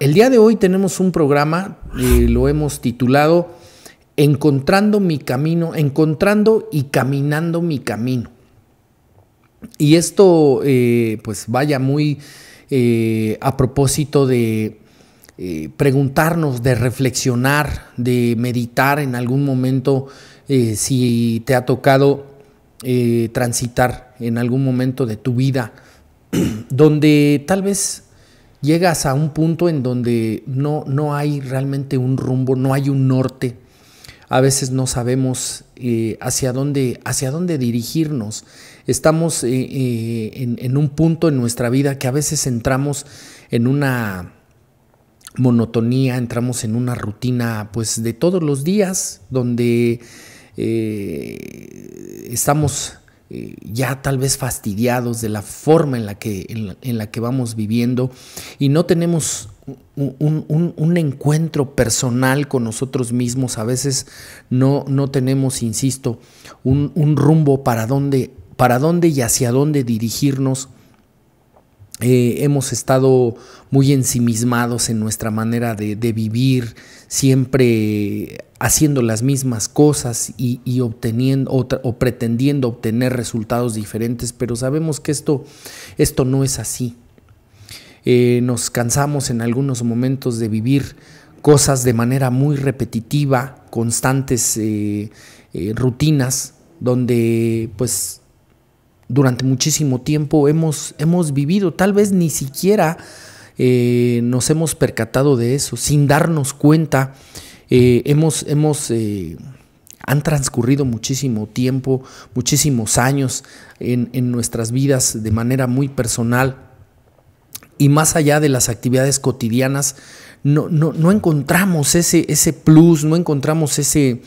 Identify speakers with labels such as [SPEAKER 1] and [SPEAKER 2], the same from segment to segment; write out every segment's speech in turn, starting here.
[SPEAKER 1] El día de hoy tenemos un programa, eh, lo hemos titulado Encontrando mi camino, encontrando y caminando mi camino. Y esto, eh, pues vaya muy eh, a propósito de preguntarnos, de reflexionar, de meditar en algún momento si te ha tocado transitar en algún momento de tu vida, donde tal vez llegas a un punto en donde no, no hay realmente un rumbo, no hay un norte. A veces no sabemos eh, hacia, dónde, hacia dónde dirigirnos. Estamos eh, eh, en, en, un punto en nuestra vida que a veces entramos en una monotonía, entramos en una rutina pues de todos los días donde estamos eh, ya tal vez fastidiados de la forma en la que, en la, que vamos viviendo y no tenemos un, encuentro personal con nosotros mismos. A veces no, no tenemos, insisto, un, rumbo para dónde, para dónde y hacia dónde dirigirnos. Eh, hemos estado muy ensimismados en nuestra manera de vivir, siempre haciendo las mismas cosas y, obteniendo o, pretendiendo obtener resultados diferentes, pero sabemos que esto, esto no es así. Eh, nos cansamos en algunos momentos de vivir cosas de manera muy repetitiva, constantes eh, eh, rutinas, donde pues durante muchísimo tiempo hemos, hemos vivido, tal vez ni siquiera nos hemos percatado de eso, sin darnos cuenta eh, hemos, hemos eh, han transcurrido muchísimo tiempo, muchísimos años en, nuestras vidas de manera muy personal y más allá de las actividades cotidianas, no, no, no encontramos ese, ese plus, no encontramos ese,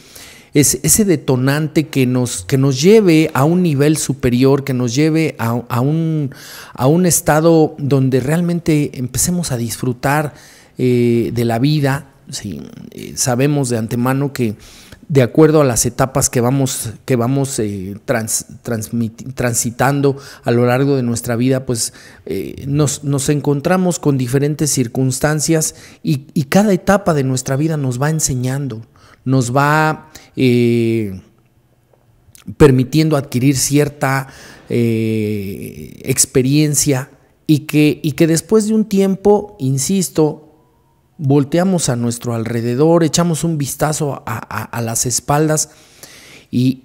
[SPEAKER 1] ese, detonante que nos, que nos lleve a un nivel superior, que nos lleve a, a, un, a un estado donde realmente empecemos a disfrutar eh, de la vida ¿sí? Eh, sabemos de antemano que de acuerdo a las etapas que vamos, que vamos eh, transitando a lo largo de nuestra vida, pues eh, nos, encontramos con diferentes circunstancias y, cada etapa de nuestra vida nos va enseñando, nos va permitiendo adquirir cierta experiencia y que, y que después de un tiempo, insisto, volteamos a nuestro alrededor, echamos un vistazo a, las espaldas y,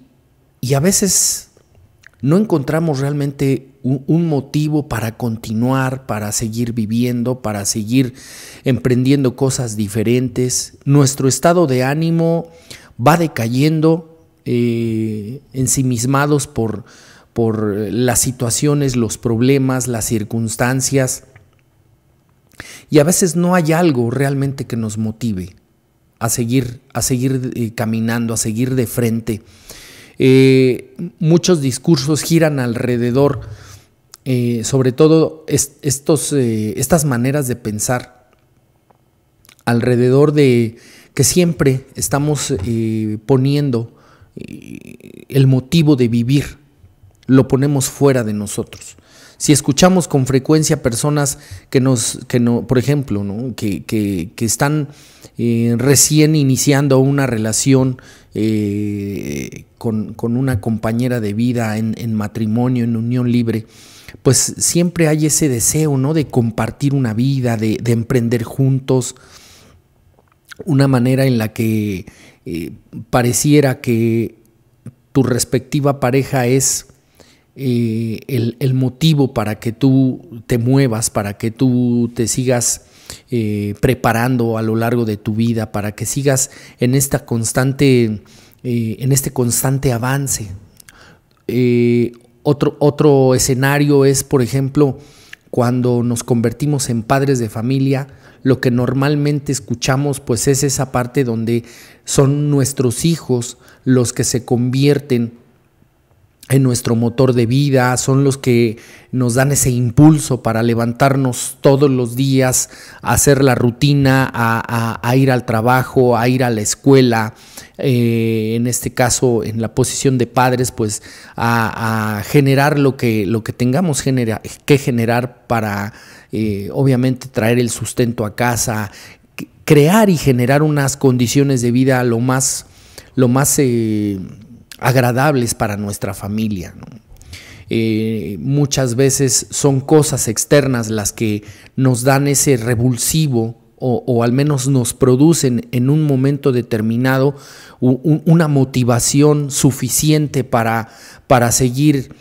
[SPEAKER 1] a veces no encontramos realmente un, motivo para continuar, para seguir viviendo, para seguir emprendiendo cosas diferentes. Nuestro estado de ánimo va decayendo, eh, ensimismados por las situaciones, los problemas, las circunstancias y a veces no hay algo realmente que nos motive a seguir, a seguir eh, caminando, a seguir de frente. Eh, muchos discursos giran alrededor, eh, sobre todo estas maneras de pensar, alrededor de que siempre estamos poniendo el motivo de vivir, lo ponemos fuera de nosotros si escuchamos con frecuencia personas que nos, que no, por ejemplo, que, están eh, recién iniciando una relación eh, con, una compañera de vida en, matrimonio, en unión libre, pues siempre hay ese deseo, ¿no? De compartir una vida, de, emprender juntos, una manera en la que eh, pareciera que tu respectiva pareja es eh, el, motivo para que tú te muevas, para que tú te sigas eh, preparando a lo largo de tu vida, para que sigas en esta constante, eh, en este constante avance. otro, otro escenario es, por ejemplo, cuando nos convertimos en padres de familia, lo que normalmente escuchamos pues es esa parte donde son nuestros hijos los que se convierten en nuestro motor de vida, son los que nos dan ese impulso para levantarnos todos los días, a hacer la rutina, a, ir al trabajo, a ir a la escuela, eh, en este caso en la posición de padres, pues a, generar lo que, lo que tengamos que generar para eh, obviamente traer el sustento a casa, crear y generar unas condiciones de vida lo más, lo más... Eh, agradables para nuestra familia. Eh, muchas veces son cosas externas las que nos dan ese revulsivo o, al menos nos producen en un momento determinado una motivación suficiente para, para seguir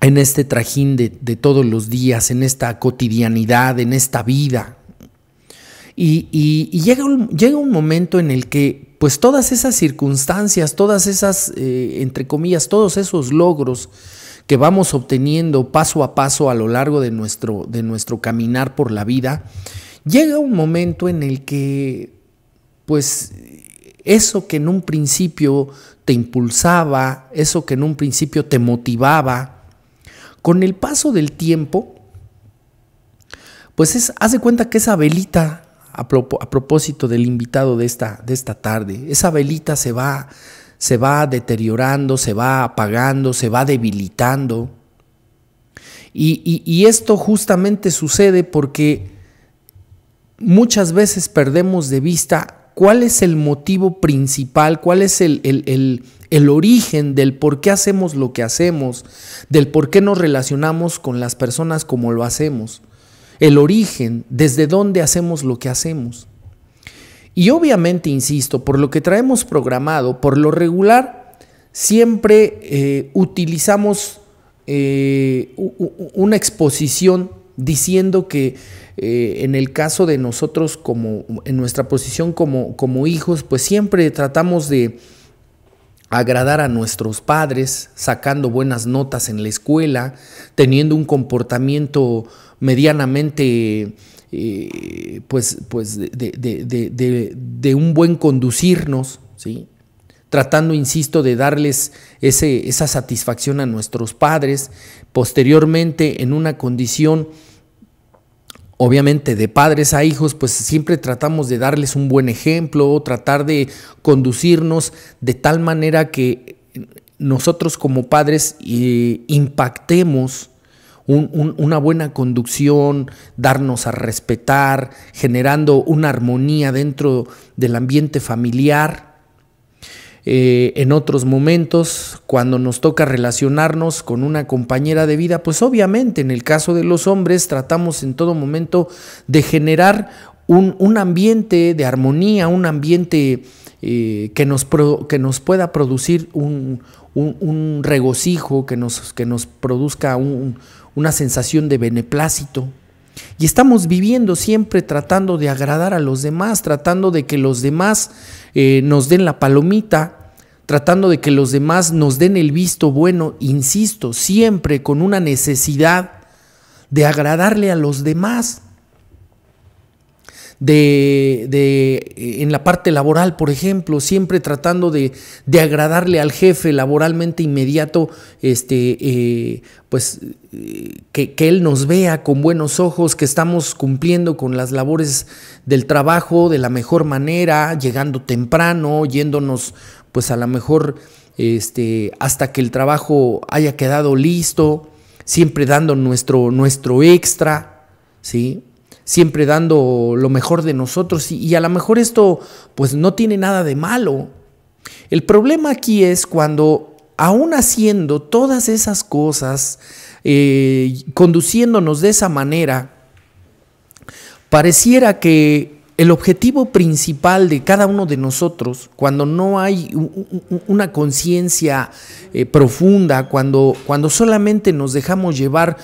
[SPEAKER 1] en este trajín de, todos los días, en esta cotidianidad, en esta vida. Y, llega, llega un momento en el que pues todas esas circunstancias, todas esas, eh, entre comillas, todos esos logros que vamos obteniendo paso a paso a lo largo de nuestro, de nuestro caminar por la vida, llega un momento en el que, pues, eso que en un principio te impulsaba, eso que en un principio te motivaba, con el paso del tiempo, pues hace cuenta que esa velita a, propósito del invitado de esta, de esta tarde. Esa velita se va, se va deteriorando, se va apagando, se va debilitando. Y, esto justamente sucede porque muchas veces perdemos de vista cuál es el motivo principal, cuál es el, origen del por qué hacemos lo que hacemos, del por qué nos relacionamos con las personas como lo hacemos el origen, desde dónde hacemos lo que hacemos. Y obviamente, insisto, por lo que traemos programado, por lo regular, siempre eh, utilizamos eh, una exposición diciendo que eh, en el caso de nosotros, como en nuestra posición como, como hijos, pues siempre tratamos de agradar a nuestros padres, sacando buenas notas en la escuela, teniendo un comportamiento medianamente eh, pues, pues de, un buen conducirnos, ¿sí? tratando, insisto, de darles ese, esa satisfacción a nuestros padres, posteriormente en una condición, obviamente, de padres a hijos, pues siempre tratamos de darles un buen ejemplo, tratar de conducirnos de tal manera que nosotros como padres eh, impactemos, una buena conducción, darnos a respetar, generando una armonía dentro del ambiente familiar. Eh, en otros momentos, cuando nos toca relacionarnos con una compañera de vida, pues obviamente en el caso de los hombres tratamos en todo momento de generar un, ambiente de armonía, un ambiente eh, que, nos que nos pueda producir un, un regocijo, que nos, que nos produzca un, una sensación de beneplácito. Y estamos viviendo siempre tratando de agradar a los demás, tratando de que los demás eh, nos den la palomita, tratando de que los demás nos den el visto bueno, insisto, siempre con una necesidad de agradarle a los demás de, eh, en la parte laboral, por ejemplo, siempre tratando de, agradarle al jefe laboralmente inmediato, este, eh, pues eh, que, él nos vea con buenos ojos, que estamos cumpliendo con las labores del trabajo de la mejor manera, llegando temprano, yéndonos, pues a lo mejor este, hasta que el trabajo haya quedado listo, siempre dando nuestro, nuestro extra, ¿sí? siempre dando lo mejor de nosotros. Y, a lo mejor esto pues no tiene nada de malo. El problema aquí es cuando aún haciendo todas esas cosas, eh, conduciéndonos de esa manera, pareciera que el objetivo principal de cada uno de nosotros, cuando no hay una conciencia eh, profunda, cuando, cuando solamente nos dejamos llevar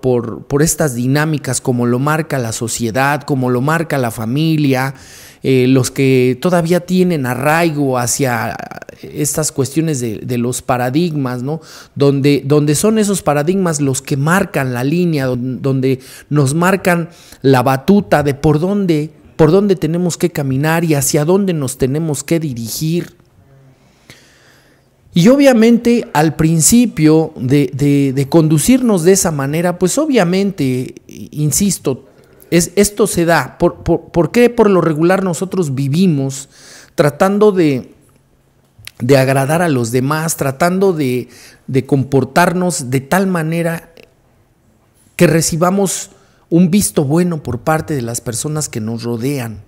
[SPEAKER 1] por, por, estas dinámicas como lo marca la sociedad, como lo marca la familia, eh, los que todavía tienen arraigo hacia estas cuestiones de, los paradigmas, ¿no? Donde, donde, son esos paradigmas los que marcan la línea, donde nos marcan la batuta de por dónde, por dónde tenemos que caminar y hacia dónde nos tenemos que dirigir. Y obviamente al principio de, conducirnos de esa manera, pues obviamente, insisto, es, esto se da. ¿Por, por, qué por lo regular nosotros vivimos tratando de, de agradar a los demás, tratando de, comportarnos de tal manera que recibamos un visto bueno por parte de las personas que nos rodean.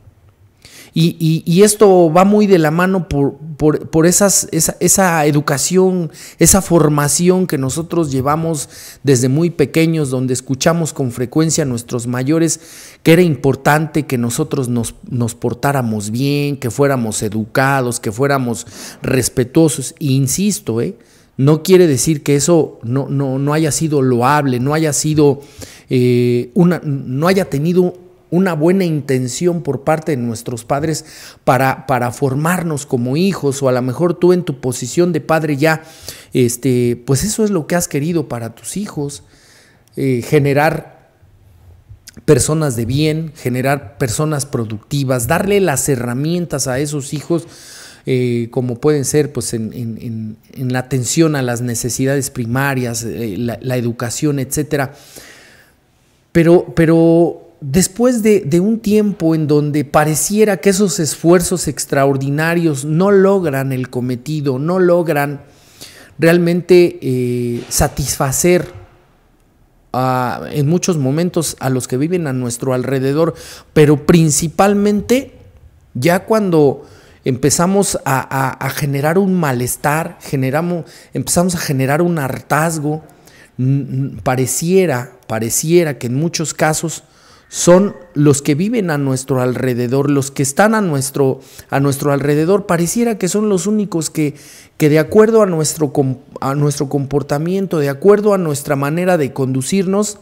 [SPEAKER 1] Y, esto va muy de la mano por, por, esas, esa, esa, educación, esa formación que nosotros llevamos desde muy pequeños, donde escuchamos con frecuencia a nuestros mayores que era importante que nosotros nos, nos portáramos bien, que fuéramos educados, que fuéramos respetuosos. E insisto, ¿eh? no quiere decir que eso no, no, no, haya sido loable, no haya sido eh, una, no haya tenido una buena intención por parte de nuestros padres para, para formarnos como hijos o a lo mejor tú en tu posición de padre ya, este, pues eso es lo que has querido para tus hijos, eh, generar personas de bien, generar personas productivas, darle las herramientas a esos hijos eh, como pueden ser pues, en, la atención a las necesidades primarias, eh, la, la, educación, etc. Pero, pero después de, un tiempo en donde pareciera que esos esfuerzos extraordinarios no logran el cometido, no logran realmente eh, satisfacer en muchos momentos a los que viven a nuestro alrededor, pero principalmente ya cuando empezamos a, a generar un malestar, generamos, empezamos a generar un hartazgo, pareciera, pareciera que en muchos casos son los que viven a nuestro alrededor, los que están a nuestro, a nuestro alrededor, pareciera que son los únicos que, de acuerdo a nuestro, a nuestro comportamiento, de acuerdo a nuestra manera de conducirnos,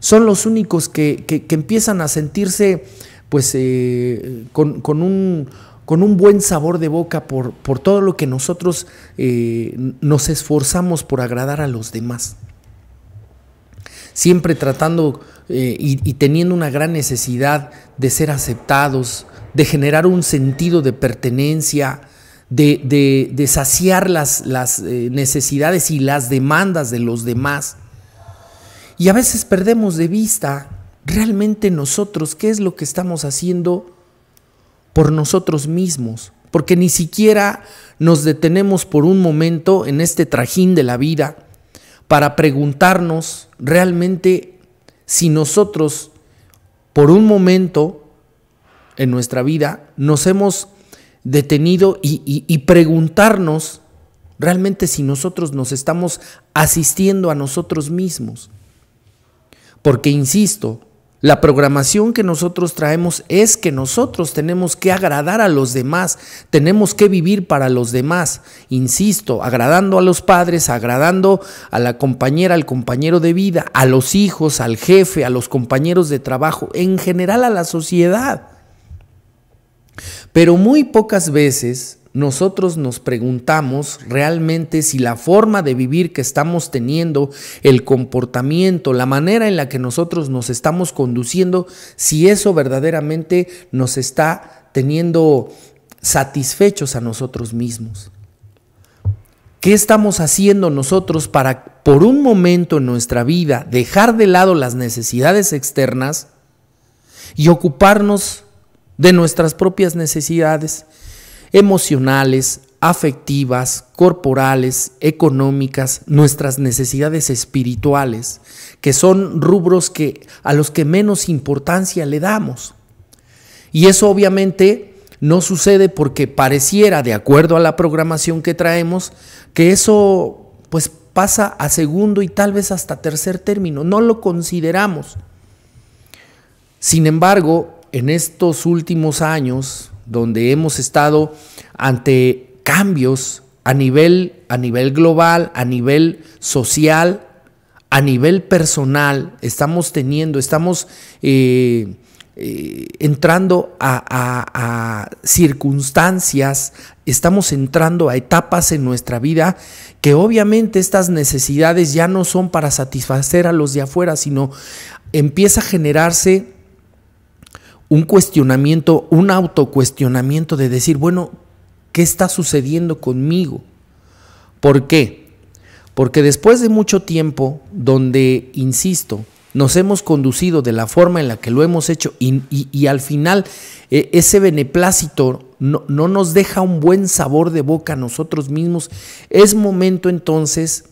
[SPEAKER 1] son los únicos que, empiezan a sentirse pues eh, con, un, con, un, buen sabor de boca por, por todo lo que nosotros eh, nos esforzamos por agradar a los demás. Siempre tratando eh, y, teniendo una gran necesidad de ser aceptados, de generar un sentido de pertenencia, de, saciar las, eh, necesidades y las demandas de los demás. Y a veces perdemos de vista realmente nosotros qué es lo que estamos haciendo por nosotros mismos, porque ni siquiera nos detenemos por un momento en este trajín de la vida para preguntarnos realmente si nosotros por un momento en nuestra vida nos hemos detenido y, preguntarnos realmente si nosotros nos estamos asistiendo a nosotros mismos. Porque, insisto, la programación que nosotros traemos es que nosotros tenemos que agradar a los demás, tenemos que vivir para los demás, insisto, agradando a los padres, agradando a la compañera, al compañero de vida, a los hijos, al jefe, a los compañeros de trabajo, en general a la sociedad. Pero muy pocas veces nosotros nos preguntamos realmente si la forma de vivir que estamos teniendo, el comportamiento, la manera en la que nosotros nos estamos conduciendo, si eso verdaderamente nos está teniendo satisfechos a nosotros mismos. ¿Qué estamos haciendo nosotros para por un momento en nuestra vida dejar de lado las necesidades externas y ocuparnos de nuestras propias necesidades emocionales, afectivas, corporales, económicas, nuestras necesidades espirituales, que son rubros que a los que menos importancia le damos. Y eso obviamente no sucede porque pareciera, de acuerdo a la programación que traemos, que eso pues pasa a segundo y tal vez hasta tercer término, no lo consideramos. Sin embargo, en estos últimos años, donde hemos estado ante cambios a nivel, a nivel global, a nivel social, a nivel personal, estamos teniendo, estamos eh, eh, entrando a circunstancias, estamos entrando a etapas en nuestra vida que obviamente estas necesidades ya no son para satisfacer a los de afuera, sino empieza a generarse un cuestionamiento, un autocuestionamiento de decir, bueno, ¿qué está sucediendo conmigo? ¿Por qué? Porque después de mucho tiempo donde, insisto, nos hemos conducido de la forma en la que lo hemos hecho y, al final e, ese beneplácito no, no nos deja un buen sabor de boca a nosotros mismos, es momento entonces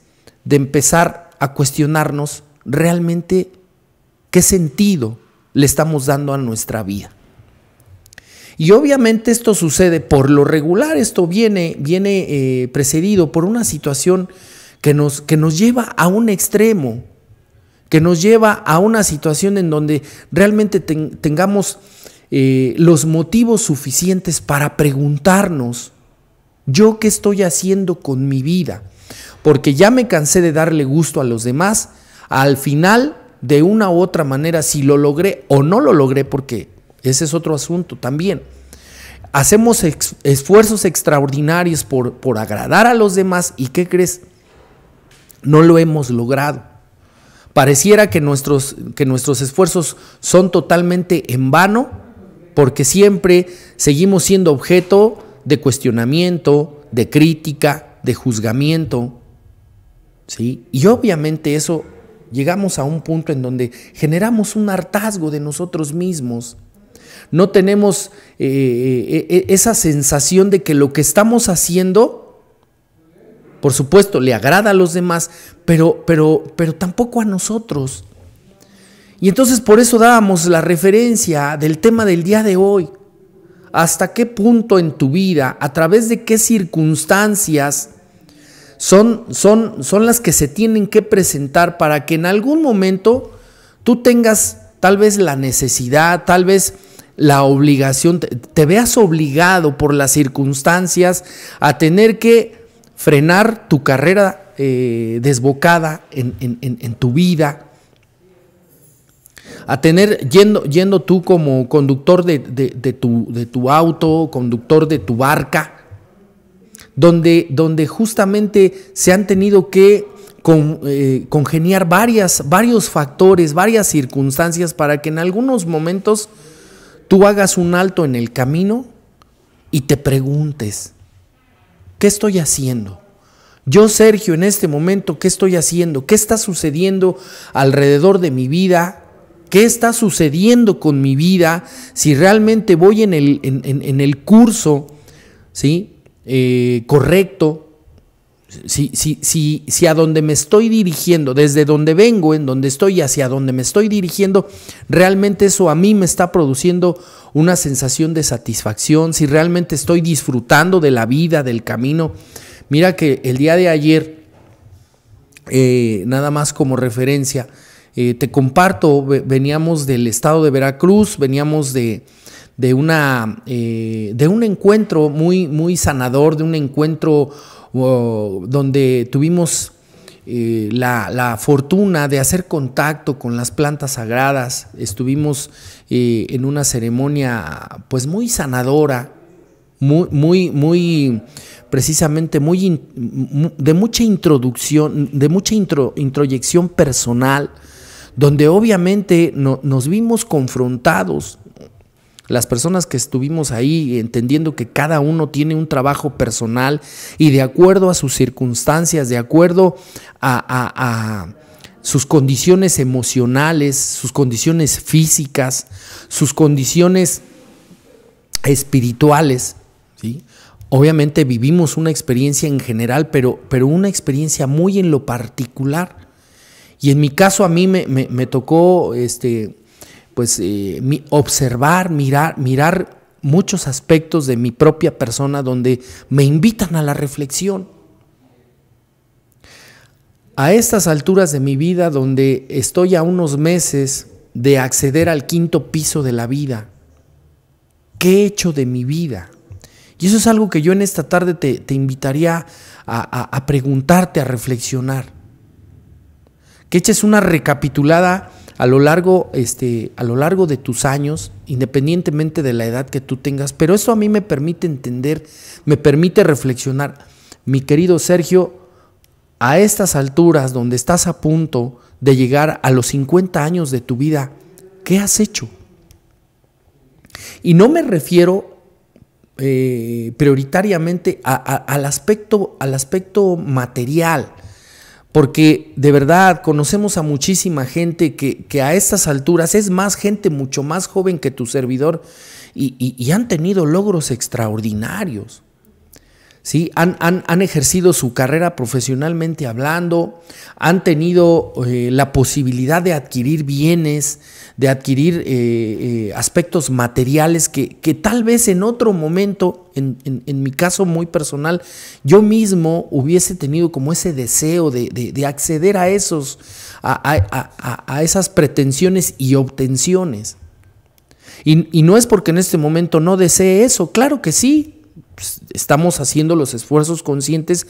[SPEAKER 1] de empezar a cuestionarnos realmente qué sentido le estamos dando a nuestra vida. Y obviamente esto sucede por lo regular, esto viene, viene eh, precedido por una situación que nos, que nos lleva a un extremo, que nos lleva a una situación en donde realmente tengamos eh, los motivos suficientes para preguntarnos, ¿yo qué estoy haciendo con mi vida? Porque ya me cansé de darle gusto a los demás, al final de una u otra manera, si lo logré o no lo logré, porque ese es otro asunto también. Hacemos esfuerzos extraordinarios por, por agradar a los demás y ¿qué crees? No lo hemos logrado. Pareciera que nuestros, que nuestros esfuerzos son totalmente en vano porque siempre seguimos siendo objeto de cuestionamiento, de crítica, de juzgamiento. ¿sí? Y obviamente eso llegamos a un punto en donde generamos un hartazgo de nosotros mismos. No tenemos eh, eh, eh, esa sensación de que lo que estamos haciendo por supuesto, le agrada a los demás, pero, pero, pero tampoco a nosotros. Y entonces por eso dábamos la referencia del tema del día de hoy. ¿Hasta qué punto en tu vida, a través de qué circunstancias son, son, las que se tienen que presentar para que en algún momento tú tengas tal vez la necesidad, tal vez la obligación, te, veas obligado por las circunstancias a tener que frenar tu carrera eh, desbocada en, tu vida, a tener, yendo, yendo tú como conductor de, tu, de tu auto, conductor de tu barca, donde, justamente se han tenido que eh, congeniar varias, varios factores, varias circunstancias para que en algunos momentos tú hagas un alto en el camino y te preguntes, ¿qué estoy haciendo? Yo, Sergio, en este momento, ¿qué estoy haciendo? ¿Qué está sucediendo alrededor de mi vida? ¿Qué está sucediendo con mi vida? Si realmente voy en el, en el curso, ¿sí? Eh, correcto, si, si, si, a donde me estoy dirigiendo, desde donde vengo, en donde estoy, hacia donde me estoy dirigiendo, realmente eso a mí me está produciendo una sensación de satisfacción, si realmente estoy disfrutando de la vida, del camino. Mira que el día de ayer, eh, nada más como referencia, eh, te comparto, veníamos del estado de Veracruz, veníamos de, de, una, eh, de un encuentro muy, muy sanador, de un encuentro oh, donde tuvimos eh, la, fortuna de hacer contacto con las plantas sagradas. Estuvimos eh, en una ceremonia pues muy sanadora, muy, muy, muy precisamente muy de mucha introducción, de mucha introyección personal, donde obviamente nos vimos confrontados las personas que estuvimos ahí, entendiendo que cada uno tiene un trabajo personal y de acuerdo a sus circunstancias, de acuerdo a, sus condiciones emocionales, sus condiciones físicas, sus condiciones espirituales, ¿sí? Obviamente vivimos una experiencia en general, pero, pero una experiencia muy en lo particular. Y en mi caso a mí me, me tocó este, pues eh, observar, mirar, mirar muchos aspectos de mi propia persona donde me invitan a la reflexión. A estas alturas de mi vida, donde estoy a unos meses de acceder al quinto piso de la vida, ¿qué he hecho de mi vida? Y eso es algo que yo en esta tarde te, invitaría a preguntarte, a reflexionar. Que eches una recapitulada a lo largo, este, a lo largo de tus años, independientemente de la edad que tú tengas. Pero eso a mí me permite entender, me permite reflexionar. Mi querido Sergio, a estas alturas donde estás a punto de llegar a los 50 años de tu vida, ¿qué has hecho? Y no me refiero eh, prioritariamente al, aspecto, al aspecto material, porque de verdad conocemos a muchísima gente que, a estas alturas es más gente mucho más joven que tu servidor y han tenido logros extraordinarios. Han, ejercido su carrera profesionalmente hablando, han tenido eh, la posibilidad de adquirir bienes, de adquirir eh, eh, aspectos materiales que, tal vez en otro momento, en, mi caso muy personal, yo mismo hubiese tenido como ese deseo de, acceder a esos, a, esas pretensiones y obtenciones. Y, y no es porque en este momento no desee eso, claro que sí, pues, estamos haciendo los esfuerzos conscientes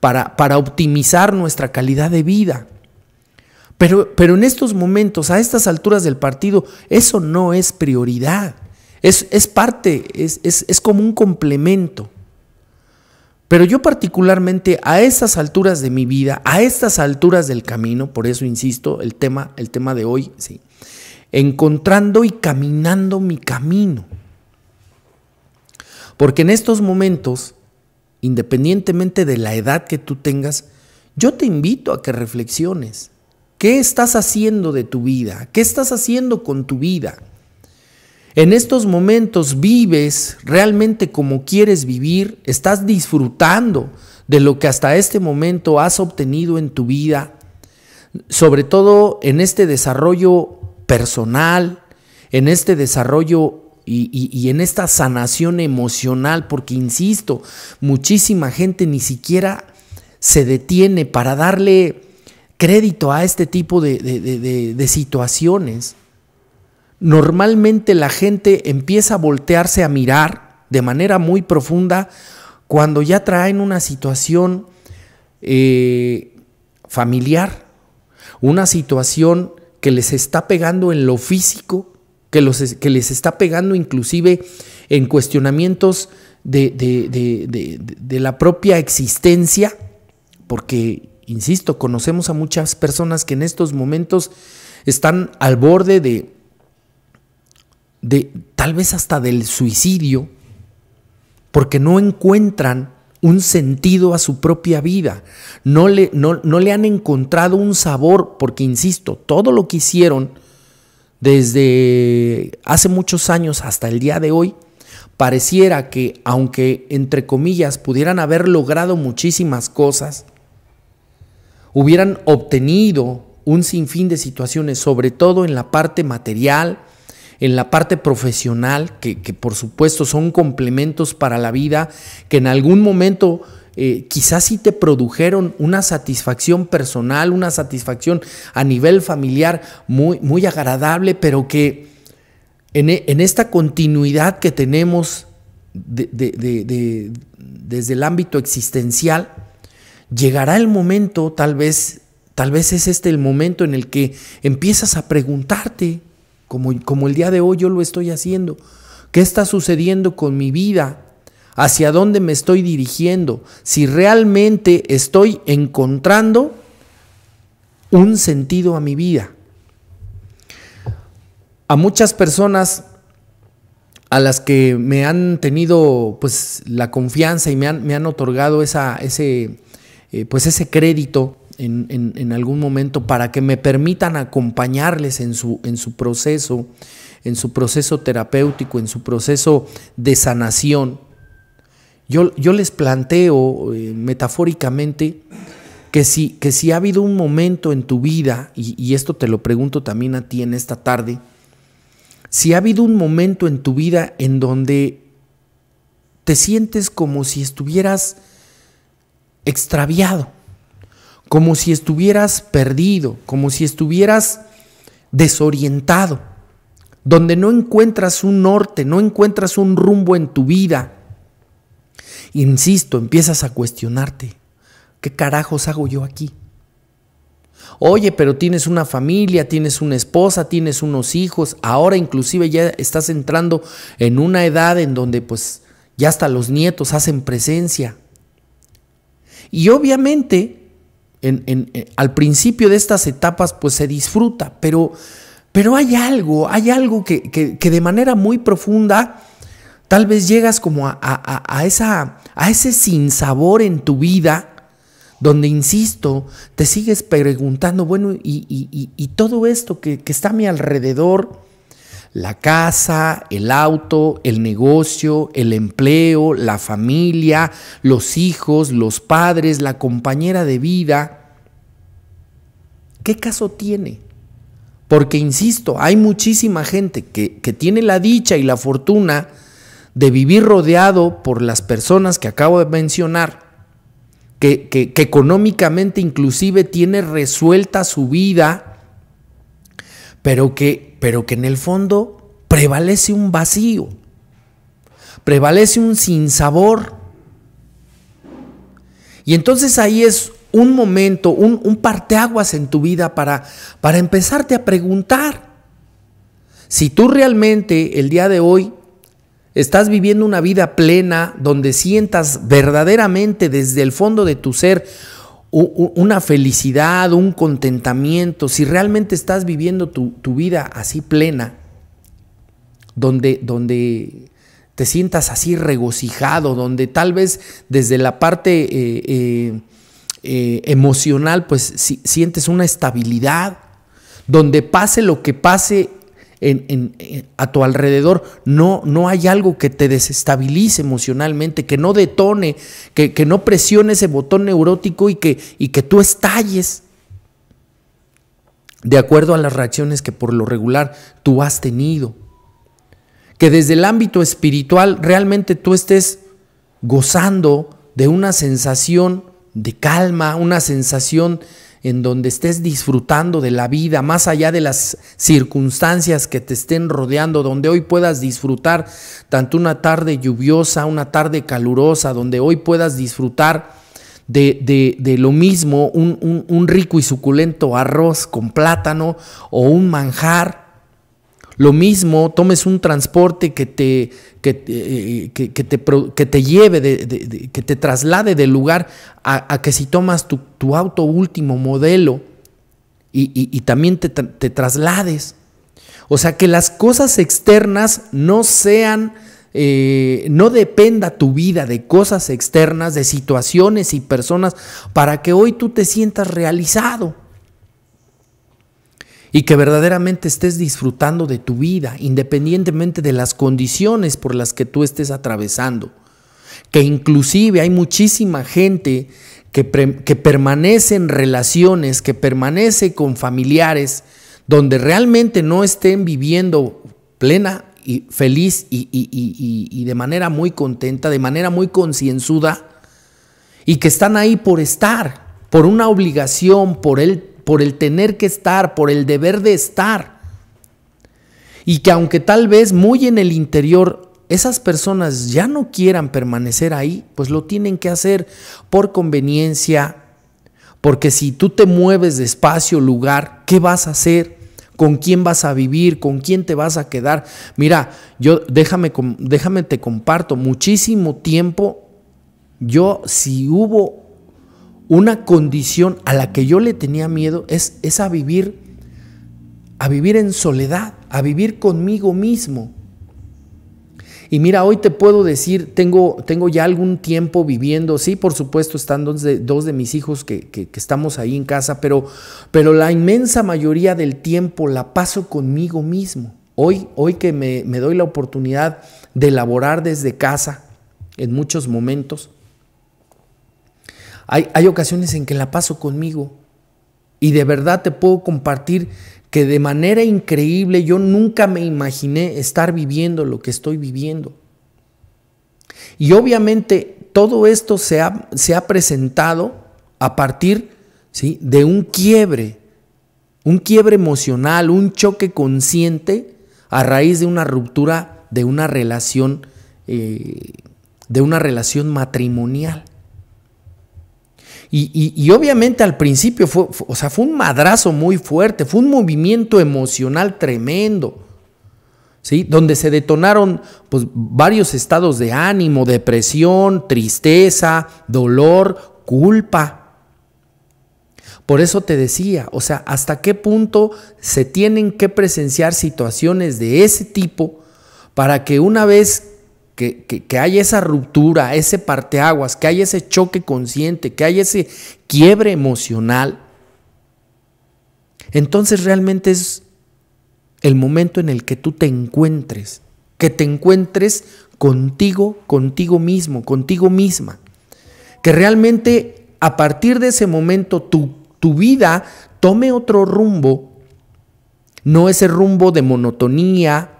[SPEAKER 1] para, para optimizar nuestra calidad de vida. Pero, pero, en estos momentos, a estas alturas del partido, eso no es prioridad. Es, parte, es, es como un complemento. Pero yo particularmente a estas alturas de mi vida, a estas alturas del camino, por eso insisto, el tema, el tema de hoy, sí, encontrando y caminando mi camino. Porque en estos momentos, independientemente de la edad que tú tengas, yo te invito a que reflexiones. ¿Qué estás haciendo de tu vida? ¿Qué estás haciendo con tu vida? En estos momentos vives realmente como quieres vivir, estás disfrutando de lo que hasta este momento has obtenido en tu vida, sobre todo en este desarrollo personal, en este desarrollo y, en esta sanación emocional, porque insisto, muchísima gente ni siquiera se detiene para darle crédito a este tipo de, situaciones. Normalmente la gente empieza a voltearse a mirar de manera muy profunda cuando ya traen una situación eh, familiar, una situación que les está pegando en lo físico, que, los, que les está pegando inclusive en cuestionamientos de, la propia existencia, porque, insisto, conocemos a muchas personas que en estos momentos están al borde de, de tal vez hasta del suicidio, porque no encuentran un sentido a su propia vida, no le, no le han encontrado un sabor, porque, insisto, todo lo que hicieron, desde hace muchos años hasta el día de hoy, pareciera que aunque entre comillas pudieran haber logrado muchísimas cosas, hubieran obtenido un sinfín de situaciones, sobre todo en la parte material, en la parte profesional, que, por supuesto son complementos para la vida, que en algún momento eh, quizás sí te produjeron una satisfacción personal, una satisfacción a nivel familiar muy, muy agradable, pero que en, e, esta continuidad que tenemos desde el ámbito existencial, llegará el momento, tal vez, tal vez es este el momento en el que empiezas a preguntarte, como, como el día de hoy yo lo estoy haciendo, ¿qué está sucediendo con mi vida? hacia dónde me estoy dirigiendo, si realmente estoy encontrando un sentido a mi vida. A muchas personas a las que me han tenido pues la confianza y me han, otorgado esa, ese, eh, pues ese crédito en, algún momento para que me permitan acompañarles en su, en su proceso, en su proceso terapéutico, en su proceso de sanación. Yo, les planteo eh, metafóricamente que si, que si ha habido un momento en tu vida, y esto te lo pregunto también a ti en esta tarde, si ha habido un momento en tu vida en donde te sientes como si estuvieras extraviado, como si estuvieras perdido, como si estuvieras desorientado, donde no encuentras un norte, no encuentras un rumbo en tu vida, Insisto, empiezas a cuestionarte. ¿Qué carajos hago yo aquí? Oye, pero tienes una familia, tienes una esposa, tienes unos hijos. Ahora inclusive ya estás entrando en una edad en donde pues ya hasta los nietos hacen presencia. Y obviamente en, eh, al principio de estas etapas pues se disfruta, pero, pero hay algo, hay algo que, que, que de manera muy profunda Tal vez llegas como a, esa, a ese sinsabor en tu vida donde, insisto, te sigues preguntando, bueno, y, todo esto que, está a mi alrededor, la casa, el auto, el negocio, el empleo, la familia, los hijos, los padres, la compañera de vida, ¿qué caso tiene? Porque, insisto, hay muchísima gente que, que tiene la dicha y la fortuna, de vivir rodeado por las personas que acabo de mencionar, que, económicamente inclusive tiene resuelta su vida, pero que, pero que en el fondo prevalece un vacío, prevalece un sinsabor. Y entonces ahí es un momento, un, un, parteaguas en tu vida para, para empezarte a preguntar si tú realmente el día de hoy estás viviendo una vida plena donde sientas verdaderamente desde el fondo de tu ser una felicidad, un contentamiento, si realmente estás viviendo tu, vida así plena, donde, donde te sientas así regocijado, donde tal vez desde la parte eh, eh, eh, emocional, pues sientes una estabilidad, donde pase lo que pase, a tu alrededor, no, no hay algo que te desestabilice emocionalmente, que no detone, que, que no presione ese botón neurótico y que, y que tú estalles de acuerdo a las reacciones que por lo regular tú has tenido. Que desde el ámbito espiritual realmente tú estés gozando de una sensación de calma, una sensación de en donde estés disfrutando de la vida, más allá de las circunstancias que te estén rodeando, donde hoy puedas disfrutar tanto una tarde lluviosa, una tarde calurosa, donde hoy puedas disfrutar de, lo mismo, un rico y suculento arroz con plátano o un manjar lo mismo, tomes un transporte que te, que, eh, te, lleve, que te traslade del lugar a, que si tomas tu, auto último modelo y, también te, traslades. O sea, que las cosas externas no sean, eh, no dependa tu vida de cosas externas, de situaciones y personas, para que hoy tú te sientas realizado y que verdaderamente estés disfrutando de tu vida, independientemente de las condiciones por las que tú estés atravesando. Que inclusive hay muchísima gente que, que permanece en relaciones, que permanece con familiares, donde realmente no estén viviendo plena y feliz y, y de manera muy contenta, de manera muy concienzuda, y que están ahí por estar, por una obligación, por el por el tener que estar, por el deber de estar. Y que aunque tal vez muy en el interior esas personas ya no quieran permanecer ahí, pues lo tienen que hacer por conveniencia, porque si tú te mueves de espacio, lugar, ¿qué vas a hacer? ¿Con quién vas a vivir? ¿Con quién te vas a quedar? Mira, yo déjame, déjame te comparto, muchísimo tiempo yo si hubo una condición a la que yo le tenía miedo es, es a vivir, a vivir en soledad, a vivir conmigo mismo. Y mira, hoy te puedo decir, tengo, tengo ya algún tiempo viviendo, sí, por supuesto están dos de, dos de mis hijos que, estamos ahí en casa, pero, pero la inmensa mayoría del tiempo la paso conmigo mismo. Hoy, hoy que me, me doy la oportunidad de laborar desde casa en muchos momentos, hay, ocasiones en que la paso conmigo y de verdad te puedo compartir que de manera increíble yo nunca me imaginé estar viviendo lo que estoy viviendo. Y obviamente todo esto se ha, presentado a partir ¿sí? de un quiebre, un quiebre emocional, un choque consciente a raíz de una ruptura de una relación, eh, de una relación matrimonial. Y, obviamente al principio fue, o sea, fue un madrazo muy fuerte, fue un movimiento emocional tremendo, ¿sí? Donde se detonaron pues, varios estados de ánimo, depresión, tristeza, dolor, culpa. Por eso te decía, o sea, hasta qué punto se tienen que presenciar situaciones de ese tipo para que una vez que, que, haya esa ruptura, ese parteaguas, que haya ese choque consciente, que haya ese quiebre emocional, entonces realmente es el momento en el que tú te encuentres, que te encuentres contigo, contigo mismo, contigo misma. Que realmente a partir de ese momento tu vida tome otro rumbo, no ese rumbo de monotonía,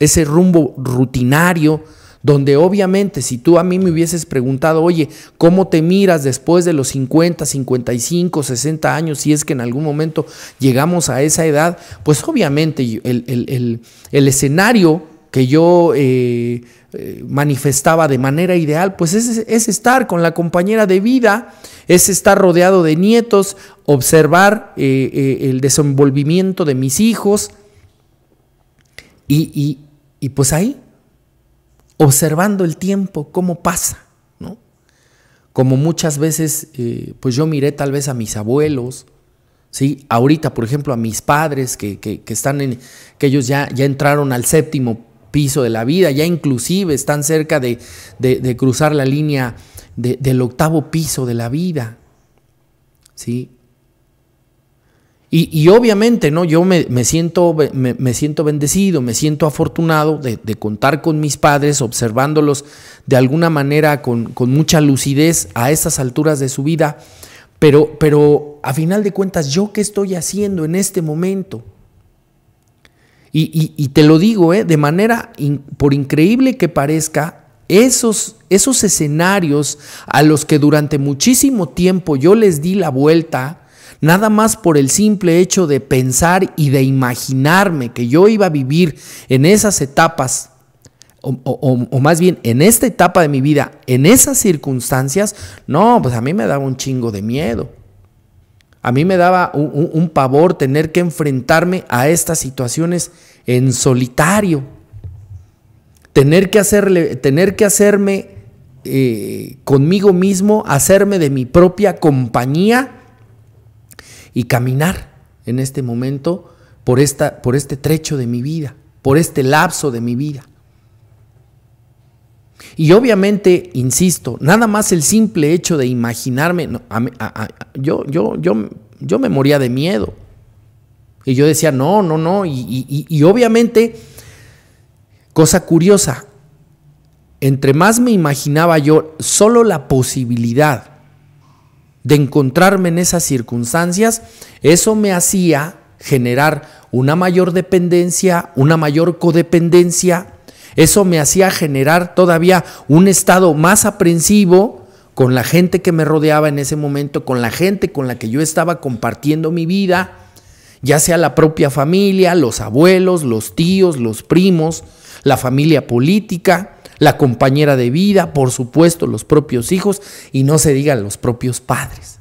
[SPEAKER 1] ese rumbo rutinario, donde obviamente si tú a mí me hubieses preguntado, oye, ¿cómo te miras después de los 50, 55, 60 años, si es que en algún momento llegamos a esa edad? Pues obviamente el, escenario que yo... Eh, eh, manifestaba de manera ideal, pues es, estar con la compañera de vida, es estar rodeado de nietos, observar eh, el desenvolvimiento de mis hijos y, y pues ahí, observando el tiempo, cómo pasa, ¿no? Como muchas veces, eh, pues yo miré tal vez a mis abuelos, ¿sí? Ahorita, por ejemplo, a mis padres que, están en, que ellos ya, ya entraron al séptimo piso de la vida, ya inclusive están cerca de, de, cruzar la línea del octavo piso de la vida, ¿sí? Y, obviamente, ¿no? Yo me, siento, me, siento bendecido, me siento afortunado de, contar con mis padres, observándolos de alguna manera con, mucha lucidez a estas alturas de su vida. Pero, pero a final de cuentas, ¿yo qué estoy haciendo en este momento? Y, y, te lo digo, ¿eh? de manera, por increíble que parezca, esos, esos escenarios a los que durante muchísimo tiempo yo les di la vuelta, nada más por el simple hecho de pensar y de imaginarme que yo iba a vivir en esas etapas, o, más bien en esta etapa de mi vida, en esas circunstancias, no, pues a mí me daba un chingo de miedo. A mí me daba un, pavor tener que enfrentarme a estas situaciones en solitario. Tener que, hacerle, tener que hacerme eh, conmigo mismo, hacerme de mi propia compañía y caminar en este momento por, esta, por este trecho de mi vida, por este lapso de mi vida. Y obviamente, insisto, nada más el simple hecho de imaginarme, yo, yo, yo, yo me moría de miedo. Y yo decía, no, no, no. Y, y, obviamente, cosa curiosa, entre más me imaginaba yo solo la posibilidad de encontrarme en esas circunstancias, eso me hacía generar una mayor dependencia, una mayor codependencia, eso me hacía generar todavía un estado más aprensivo con la gente que me rodeaba en ese momento, con la gente con la que yo estaba compartiendo mi vida, ya sea la propia familia, los abuelos, los tíos, los primos, la familia política la compañera de vida, por supuesto los propios hijos y no se digan los propios padres.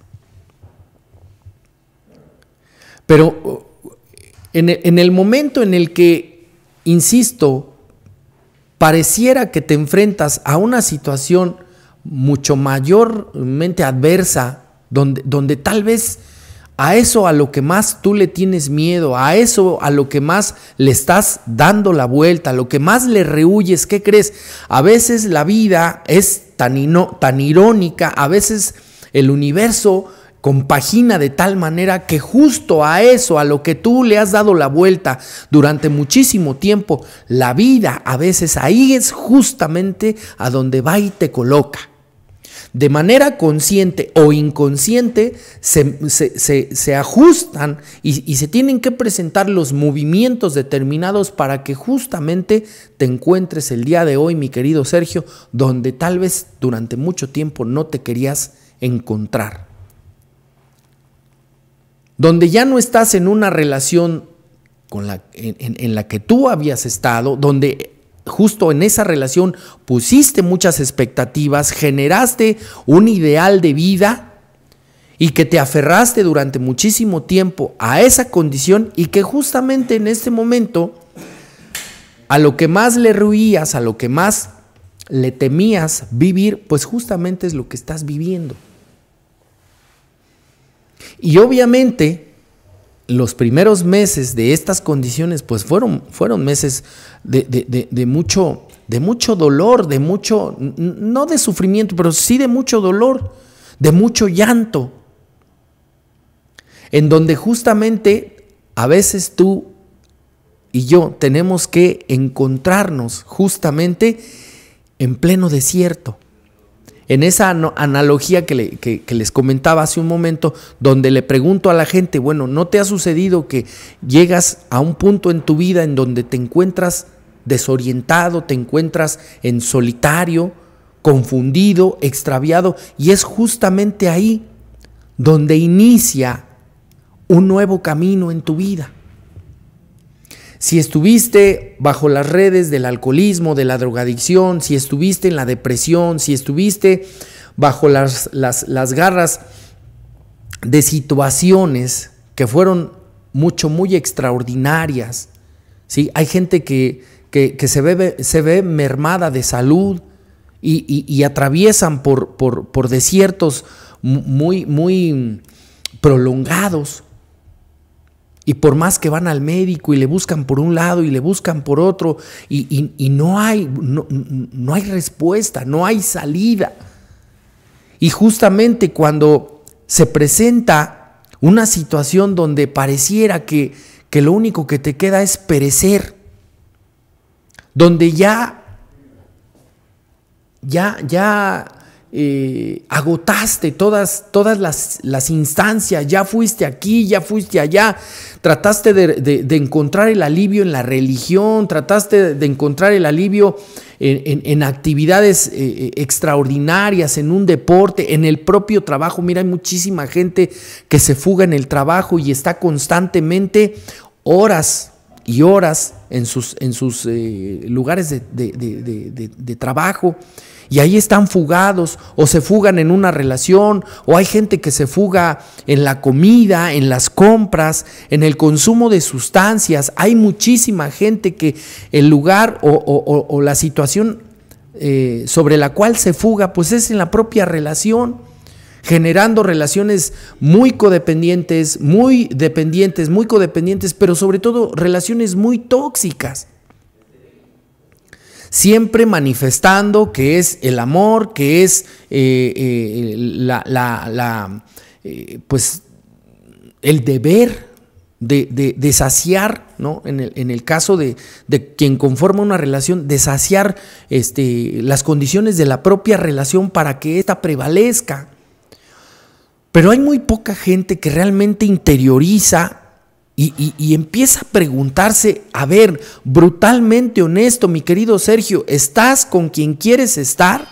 [SPEAKER 1] Pero eh, en el momento en el que, insisto, pareciera que te enfrentas a una situación mucho mayormente adversa, donde, donde tal vez a eso a lo que más tú le tienes miedo, a eso a lo que más le estás dando la vuelta, a lo que más le rehuyes, ¿qué crees? A veces la vida es tan, tan irónica, a veces el universo compagina de tal manera que justo a eso, a lo que tú le has dado la vuelta durante muchísimo tiempo, la vida a veces ahí es justamente a donde va y te coloca de manera consciente o inconsciente se, ajustan y, se tienen que presentar los movimientos determinados para que justamente te encuentres el día de hoy, mi querido Sergio, donde tal vez durante mucho tiempo no te querías encontrar. Donde ya no estás en una relación con la, en, en, la que tú habías estado, donde justo en esa relación pusiste muchas expectativas, generaste un ideal de vida y que te aferraste durante muchísimo tiempo a esa condición y que justamente en este momento a lo que más le ruías, a lo que más le temías vivir, pues justamente es lo que estás viviendo. Y obviamente los primeros meses de estas condiciones, pues fueron, fueron meses de, mucho, de mucho dolor, de mucho, no de sufrimiento, pero sí de mucho dolor, de mucho llanto, en donde justamente a veces tú y yo tenemos que encontrarnos justamente en pleno desierto, en esa analogía que, que, les comentaba hace un momento, donde le pregunto a la gente, bueno, ¿no te ha sucedido que llegas a un punto en tu vida en donde te encuentras desorientado, te encuentras en solitario, confundido, extraviado? Y es justamente ahí donde inicia un nuevo camino en tu vida. Si estuviste bajo las redes del alcoholismo, de la drogadicción, si estuviste en la depresión, si estuviste bajo las, las, garras de situaciones que fueron mucho, muy extraordinarias. ¿sí? Hay gente que, se, ve, se, ve, mermada de salud y, atraviesan por, por, por desiertos muy, muy prolongados. Y por más que van al médico y le buscan por un lado y le buscan por otro, y, no, hay, no, hay respuesta, no hay salida. Y justamente cuando se presenta una situación donde pareciera que, que lo único que te queda es perecer, donde ya, ya, ya eh, agotaste todas, todas las, las, instancias, ya fuiste aquí, ya fuiste allá, trataste de, encontrar el alivio en la religión, trataste de encontrar el alivio en, actividades eh, eh, extraordinarias, en un deporte, en el propio trabajo. Mira, hay muchísima gente que se fuga en el trabajo y está constantemente horas y horas en sus, en sus lugares de, de trabajo y ahí están fugados o se fugan en una relación o hay gente que se fuga en la comida, en las compras, en el consumo de sustancias. Hay muchísima gente que el lugar o, la situación eh, sobre la cual se fuga pues es en la propia relación generando relaciones muy codependientes, muy dependientes, muy codependientes, pero sobre todo relaciones muy tóxicas siempre manifestando que es el amor, que es eh, eh, la, eh, pues el deber de, de, saciar, ¿no? En el, caso de, quien conforma una relación, de saciar este, las condiciones de la propia relación para que ésta prevalezca. Pero hay muy poca gente que realmente interioriza y, empieza a preguntarse, a ver, brutalmente honesto, mi querido Sergio, ¿estás con quien quieres estar?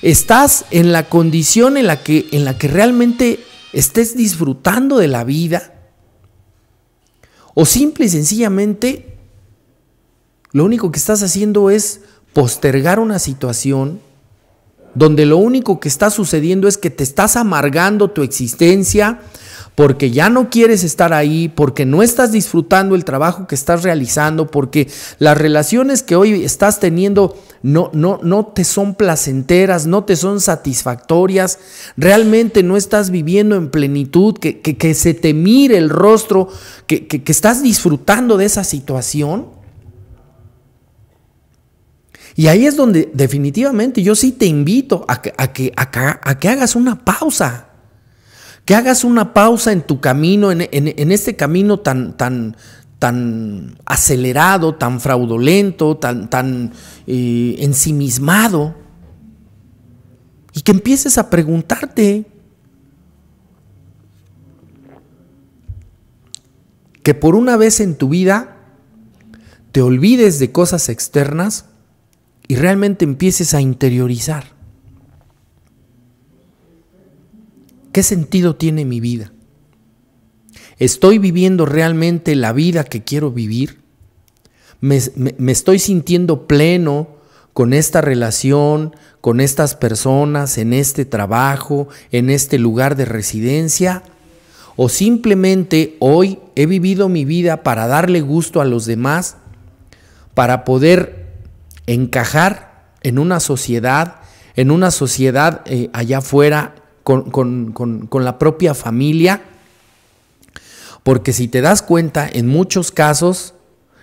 [SPEAKER 1] ¿Estás en la condición en la que, en la que realmente estés disfrutando de la vida? ¿O simple y sencillamente lo único que estás haciendo es postergar una situación donde lo único que está sucediendo es que te estás amargando tu existencia, porque ya no quieres estar ahí, porque no estás disfrutando el trabajo que estás realizando, porque las relaciones que hoy estás teniendo no, no, no te son placenteras, no te son satisfactorias, realmente no estás viviendo en plenitud, que, se te mire el rostro, que, estás disfrutando de esa situación. Y ahí es donde definitivamente yo sí te invito a a que, a que hagas una pausa que hagas una pausa en tu camino, en, este camino tan, tan, tan acelerado, tan fraudulento, tan, tan eh, ensimismado, y que empieces a preguntarte que por una vez en tu vida te olvides de cosas externas y realmente empieces a interiorizar. ¿Qué sentido tiene mi vida? ¿Estoy viviendo realmente la vida que quiero vivir? ¿Me, estoy sintiendo pleno con esta relación, con estas personas, en este trabajo, en este lugar de residencia? ¿O simplemente hoy he vivido mi vida para darle gusto a los demás, para poder encajar en una sociedad, en una sociedad eh, allá afuera con, la propia familia. Porque si te das cuenta, en muchos casos,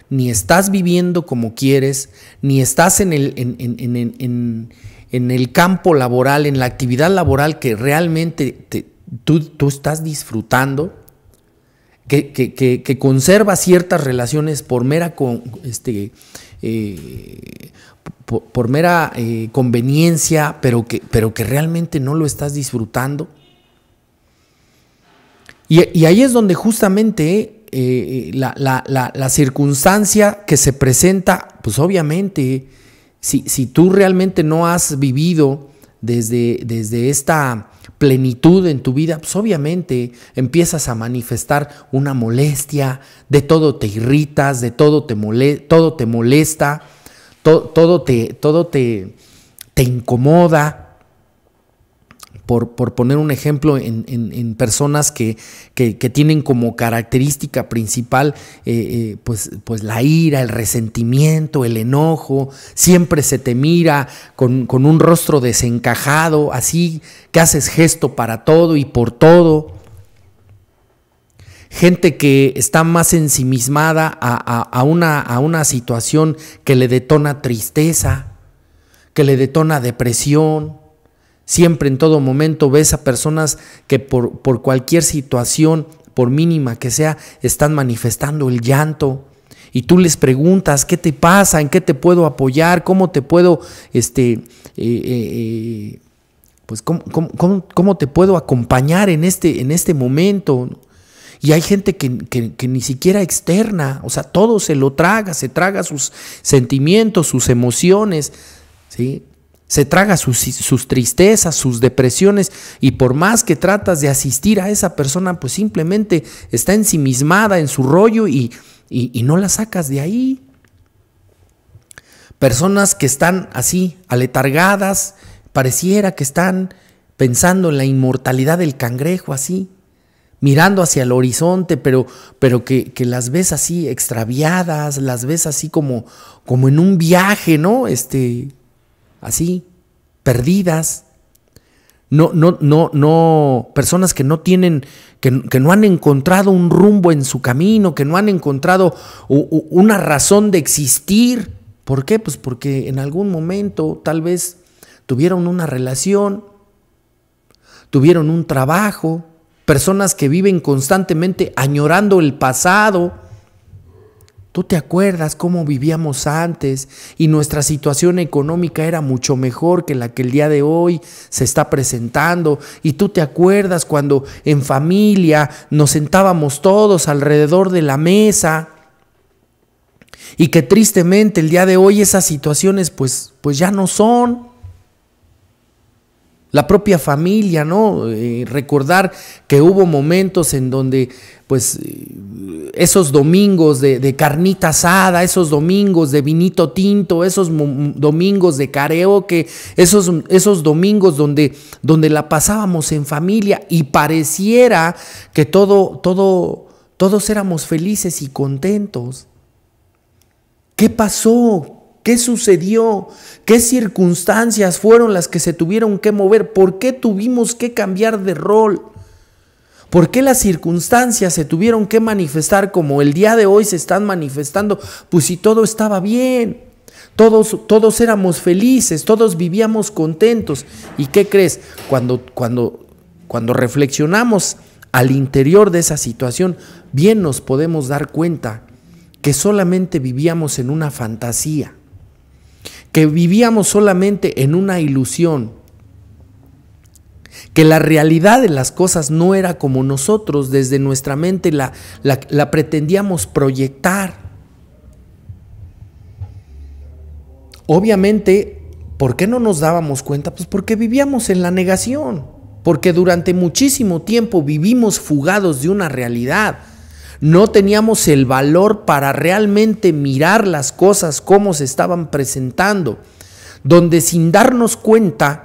[SPEAKER 1] ni estás viviendo como quieres, ni estás en el, en, el campo laboral, en la actividad laboral que realmente tú, estás disfrutando, que, que, conserva ciertas relaciones por mera con, este, eh, por, mera eh, conveniencia, pero que, pero que realmente no lo estás disfrutando. Y, ahí es donde justamente eh, eh, la, circunstancia que se presenta, pues obviamente, si, tú realmente no has vivido desde, desde esta plenitud en tu vida, pues obviamente empiezas a manifestar una molestia, de todo te irritas, de todo te, todo te molesta todo te, todo te, incomoda. Por, poner un ejemplo en, personas que, que, tienen como característica principal eh, eh, pues, pues la ira, el resentimiento, el enojo, siempre se te mira con, con un rostro desencajado, así que haces gesto para todo y por todo gente que está más ensimismada a, una, situación que le detona tristeza, que le detona depresión. Siempre en todo momento ves a personas que por, cualquier situación, por mínima que sea, están manifestando el llanto, y tú les preguntas qué te pasa, en qué te puedo apoyar, cómo te puedo, este, eh, eh, eh, pues cómo, te puedo acompañar en este, en este momento. Y hay gente que, ni siquiera externa, o sea, todo se lo traga, se traga sus sentimientos, sus emociones, ¿sí? se traga sus, tristezas, sus depresiones, y por más que tratas de asistir a esa persona, pues simplemente está ensimismada en su rollo y no la sacas de ahí. Personas que están así, aletargadas, pareciera que están pensando en la inmortalidad del cangrejo, así, mirando hacia el horizonte, pero, pero que, las ves así extraviadas, las ves así como, como en un viaje, ¿no? Este, así, perdidas. No, no, no, no, personas que no tienen, que, no han encontrado un rumbo en su camino, que no han encontrado una razón de existir. ¿Por qué? Pues porque en algún momento tal vez tuvieron una relación, tuvieron un trabajo, personas que viven constantemente añorando el pasado. Tú te acuerdas cómo vivíamos antes y nuestra situación económica era mucho mejor que la que el día de hoy se está presentando. Y tú te acuerdas cuando en familia nos sentábamos todos alrededor de la mesa y que tristemente el día de hoy esas situaciones pues, pues ya no son la propia familia, ¿no? Eh, recordar que hubo momentos en donde, pues, eh, esos domingos de, carnita asada, esos domingos de vinito tinto, esos domingos de karaoke, esos, esos domingos donde, donde la pasábamos en familia y pareciera que todo, todo, todos éramos felices y contentos. ¿Qué pasó? ¿Qué sucedió? ¿Qué circunstancias fueron las que se tuvieron que mover? ¿Por qué tuvimos que cambiar de rol? ¿Por qué las circunstancias se tuvieron que manifestar como el día de hoy se están manifestando? Pues si todo estaba bien, todos, todos éramos felices, todos vivíamos contentos. ¿Y qué crees? Cuando, cuando, cuando reflexionamos al interior de esa situación, bien nos podemos dar cuenta que solamente vivíamos en una fantasía que vivíamos solamente en una ilusión, que la realidad de las cosas no era como nosotros desde nuestra mente la, pretendíamos proyectar. Obviamente, ¿por qué no nos dábamos cuenta? Pues porque vivíamos en la negación, porque durante muchísimo tiempo vivimos fugados de una realidad no teníamos el valor para realmente mirar las cosas como se estaban presentando, donde sin darnos cuenta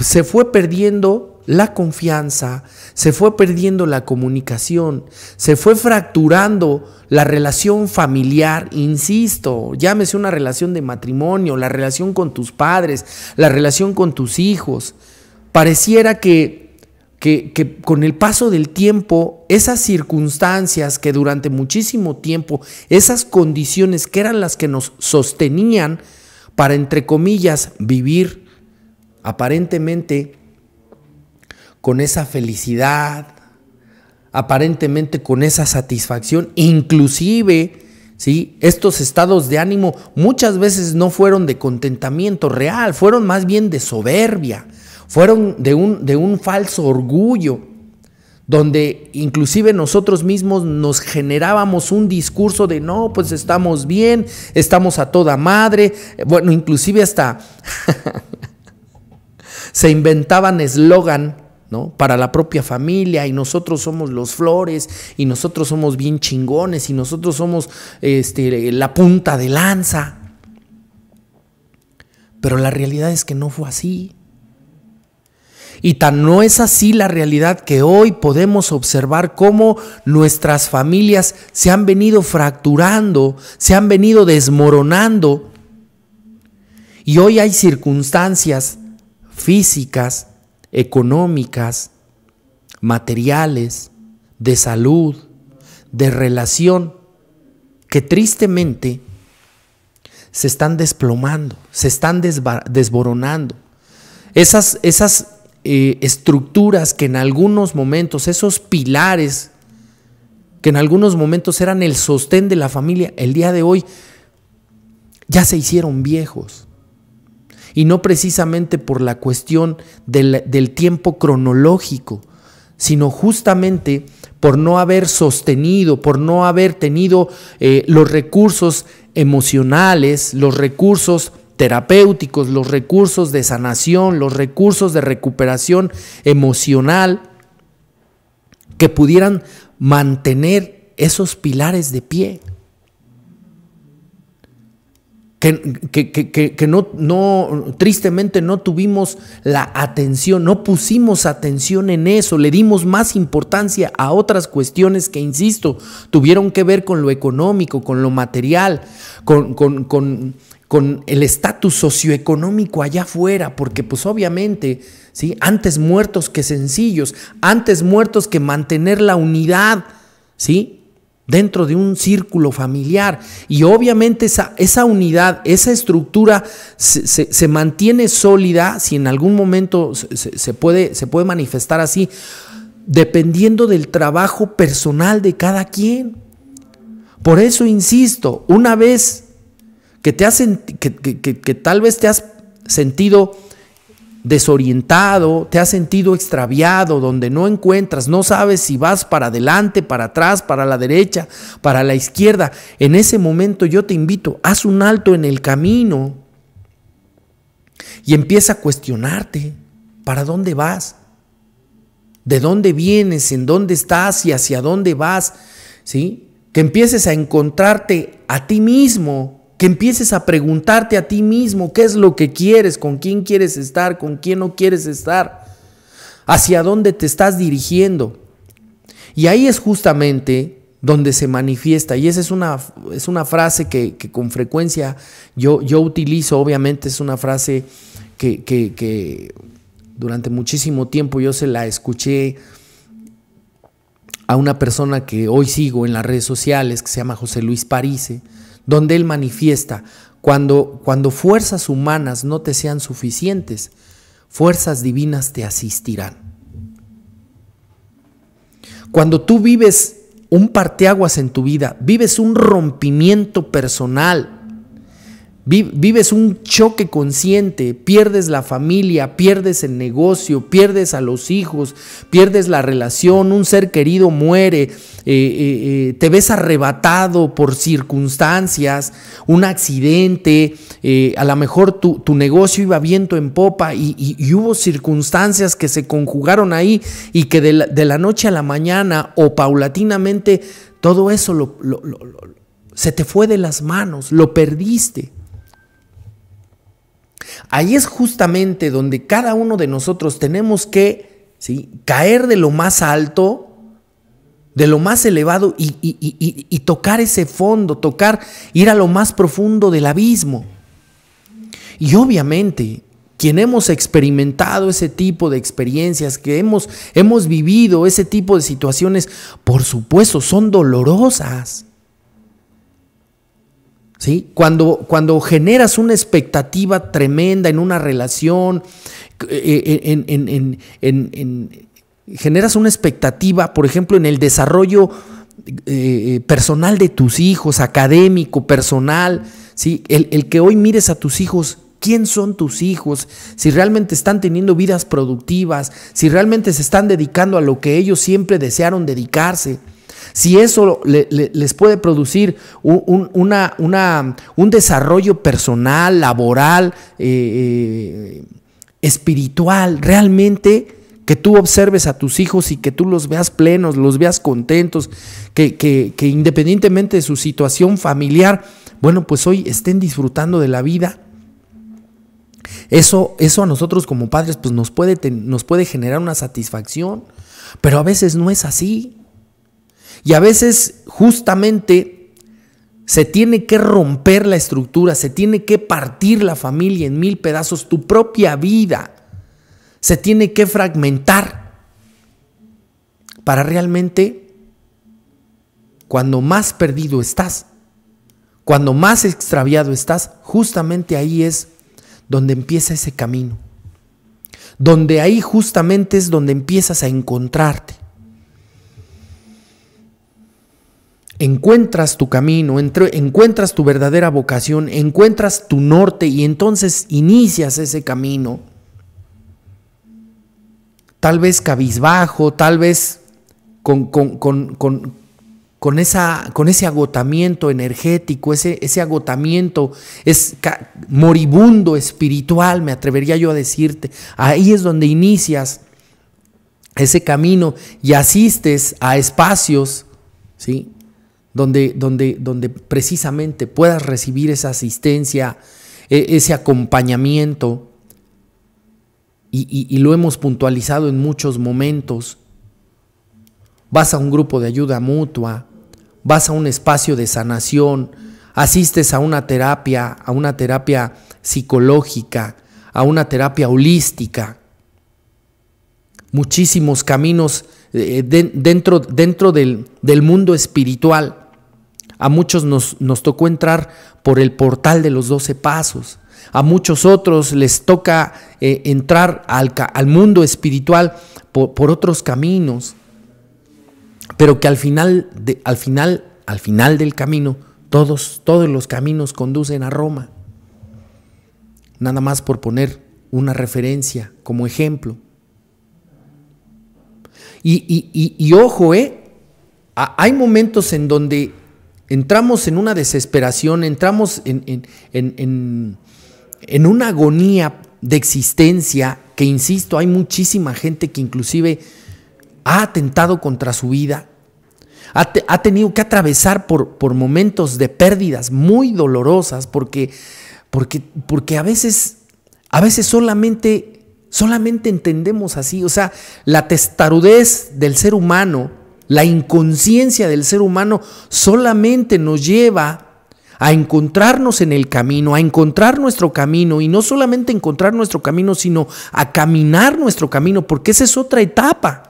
[SPEAKER 1] se fue perdiendo la confianza, se fue perdiendo la comunicación, se fue fracturando la relación familiar, insisto, llámese una relación de matrimonio, la relación con tus padres, la relación con tus hijos. Pareciera que que, con el paso del tiempo, esas circunstancias que durante muchísimo tiempo, esas condiciones que eran las que nos sostenían para, entre comillas, vivir aparentemente con esa felicidad, aparentemente con esa satisfacción, inclusive, ¿sí? Estos estados de ánimo muchas veces no fueron de contentamiento real, fueron más bien de soberbia, fueron de un, de un falso orgullo, donde inclusive nosotros mismos nos generábamos un discurso de no, pues estamos bien, estamos a toda madre, eh, bueno, inclusive hasta se inventaban eslogan, ¿no? Para la propia familia y nosotros somos los flores y nosotros somos bien chingones y nosotros somos este, la punta de lanza. Pero la realidad es que no fue así. Y tan no es así la realidad que hoy podemos observar cómo nuestras familias se han venido fracturando, se han venido desmoronando. Y hoy hay circunstancias físicas, económicas, materiales, de salud, de relación, que tristemente se están desplomando, se están desboronando. Esas, esas eh, estructuras que en algunos momentos, esos pilares que en algunos momentos eran el sostén de la familia, el día de hoy ya se hicieron viejos. Y no precisamente por la cuestión del, tiempo cronológico, sino justamente por no haber sostenido, por no haber tenido eh, los recursos emocionales, los recursos terapéuticos, los recursos de sanación, los recursos de recuperación emocional, que pudieran mantener esos pilares de pie. Que, no, no, tristemente no tuvimos la atención, no pusimos atención en eso, le dimos más importancia a otras cuestiones que, insisto, tuvieron que ver con lo económico, con lo material, con, con, con con el estatus socioeconómico allá afuera, porque pues obviamente, ¿sí? Antes muertos que sencillos, antes muertos que mantener la unidad, ¿sí? Dentro de un círculo familiar. Y obviamente esa, esa unidad, esa estructura se, mantiene sólida si en algún momento se, puede, se puede manifestar así, dependiendo del trabajo personal de cada quien. Por eso insisto, una vez que, te que, tal vez te has sentido desorientado, te has sentido extraviado, donde no encuentras, no sabes si vas para adelante, para atrás, para la derecha, para la izquierda. En ese momento yo te invito, haz un alto en el camino y empieza a cuestionarte, ¿para dónde vas? ¿De dónde vienes? ¿En dónde estás? ¿Y hacia dónde vas? ¿Sí? Que empieces a encontrarte a ti mismo que empieces a preguntarte a ti mismo qué es lo que quieres, con quién quieres estar, con quién no quieres estar, hacia dónde te estás dirigiendo. Y ahí es justamente donde se manifiesta, y esa es una, es una frase que, con frecuencia yo, yo utilizo, obviamente es una frase que, que durante muchísimo tiempo yo se la escuché a una persona que hoy sigo en las redes sociales, que se llama José Luis Parise, donde Él manifiesta, cuando, cuando fuerzas humanas no te sean suficientes, fuerzas divinas te asistirán. Cuando tú vives un parteaguas en tu vida, vives un rompimiento personal, Vives un choque consciente, pierdes la familia, pierdes el negocio, pierdes a los hijos, pierdes la relación, un ser querido muere, eh, eh, eh, te ves arrebatado por circunstancias, un accidente, a lo mejor tu, negocio iba viento en popa y, hubo circunstancias que se conjugaron ahí y que de la, noche a la mañana o paulatinamente todo eso lo, se te fue de las manos, lo perdiste. Ahí es justamente donde cada uno de nosotros tenemos que ¿sí? caer de lo más alto, de lo más elevado y, tocar ese fondo, tocar, ir a lo más profundo del abismo. Y obviamente, quien hemos experimentado ese tipo de experiencias, que hemos vivido ese tipo de situaciones, por supuesto, son dolorosas. Cuando, generas una expectativa tremenda en una relación, eh, eh, en, generas una expectativa, por ejemplo, en el desarrollo eh, personal de tus hijos, académico, personal, ¿sí? El, el que hoy mires a tus hijos quién son tus hijos, si realmente están teniendo vidas productivas, si realmente se están dedicando a lo que ellos siempre desearon dedicarse si eso les puede producir un, desarrollo personal, laboral, eh, eh, espiritual, realmente que tú observes a tus hijos y que tú los veas plenos, los veas contentos, que, independientemente de su situación familiar, bueno, pues hoy estén disfrutando de la vida. Eso, a nosotros como padres pues nos puede generar una satisfacción, pero a veces no es así. Y a veces justamente se tiene que romper la estructura, se tiene que partir la familia en mil pedazos, tu propia vida se tiene que fragmentar para realmente, cuando más perdido estás, cuando más extraviado estás, justamente ahí es donde empieza ese camino. Donde ahí justamente es donde empiezas a encontrarte. encuentras tu camino, encuentras tu verdadera vocación, encuentras tu norte y entonces inicias ese camino. Tal vez cabizbajo, tal vez con, con, ese agotamiento energético, ese, ese agotamiento es moribundo espiritual, me atrevería yo a decirte. Ahí es donde inicias ese camino y asistes a espacios, ¿sí? donde, donde, precisamente puedas recibir esa asistencia, e, ese acompañamiento. Y, y, lo hemos puntualizado en muchos momentos. Vas a un grupo de ayuda mutua, vas a un espacio de sanación, asistes a una terapia, a una terapia psicológica, a una terapia holística. Muchísimos caminos eh, dentro, dentro del, mundo espiritual. A muchos nos, nos tocó entrar por el portal de los doce pasos. A muchos otros les toca eh, entrar al, al, mundo espiritual por, por, otros caminos, pero que al final, de, al final, al final del camino, todos, todos los caminos conducen a Roma. Nada más por poner una referencia como ejemplo. Y, ojo, ¿eh? hay momentos en donde entramos en una desesperación, entramos en, en, una agonía de existencia que, insisto, hay muchísima gente que inclusive ha atentado contra su vida, ha, tenido que atravesar por, por, momentos de pérdidas muy dolorosas porque, porque, porque a, veces, a veces solamente Solamente entendemos así, o sea, la testarudez del ser humano, la inconsciencia del ser humano solamente nos lleva a encontrarnos en el camino, a encontrar nuestro camino y no solamente encontrar nuestro camino, sino a caminar nuestro camino, porque esa es otra etapa.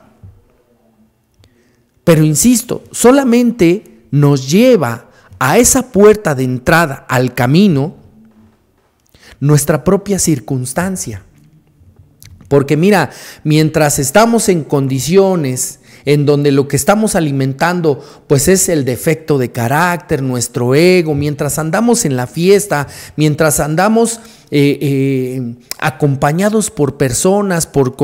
[SPEAKER 1] Pero insisto, solamente nos lleva a esa puerta de entrada al camino nuestra propia circunstancia. Porque mira, mientras estamos en condiciones en donde lo que estamos alimentando pues es el defecto de carácter, nuestro ego, mientras andamos en la fiesta, mientras andamos eh, eh, acompañados por personas, por,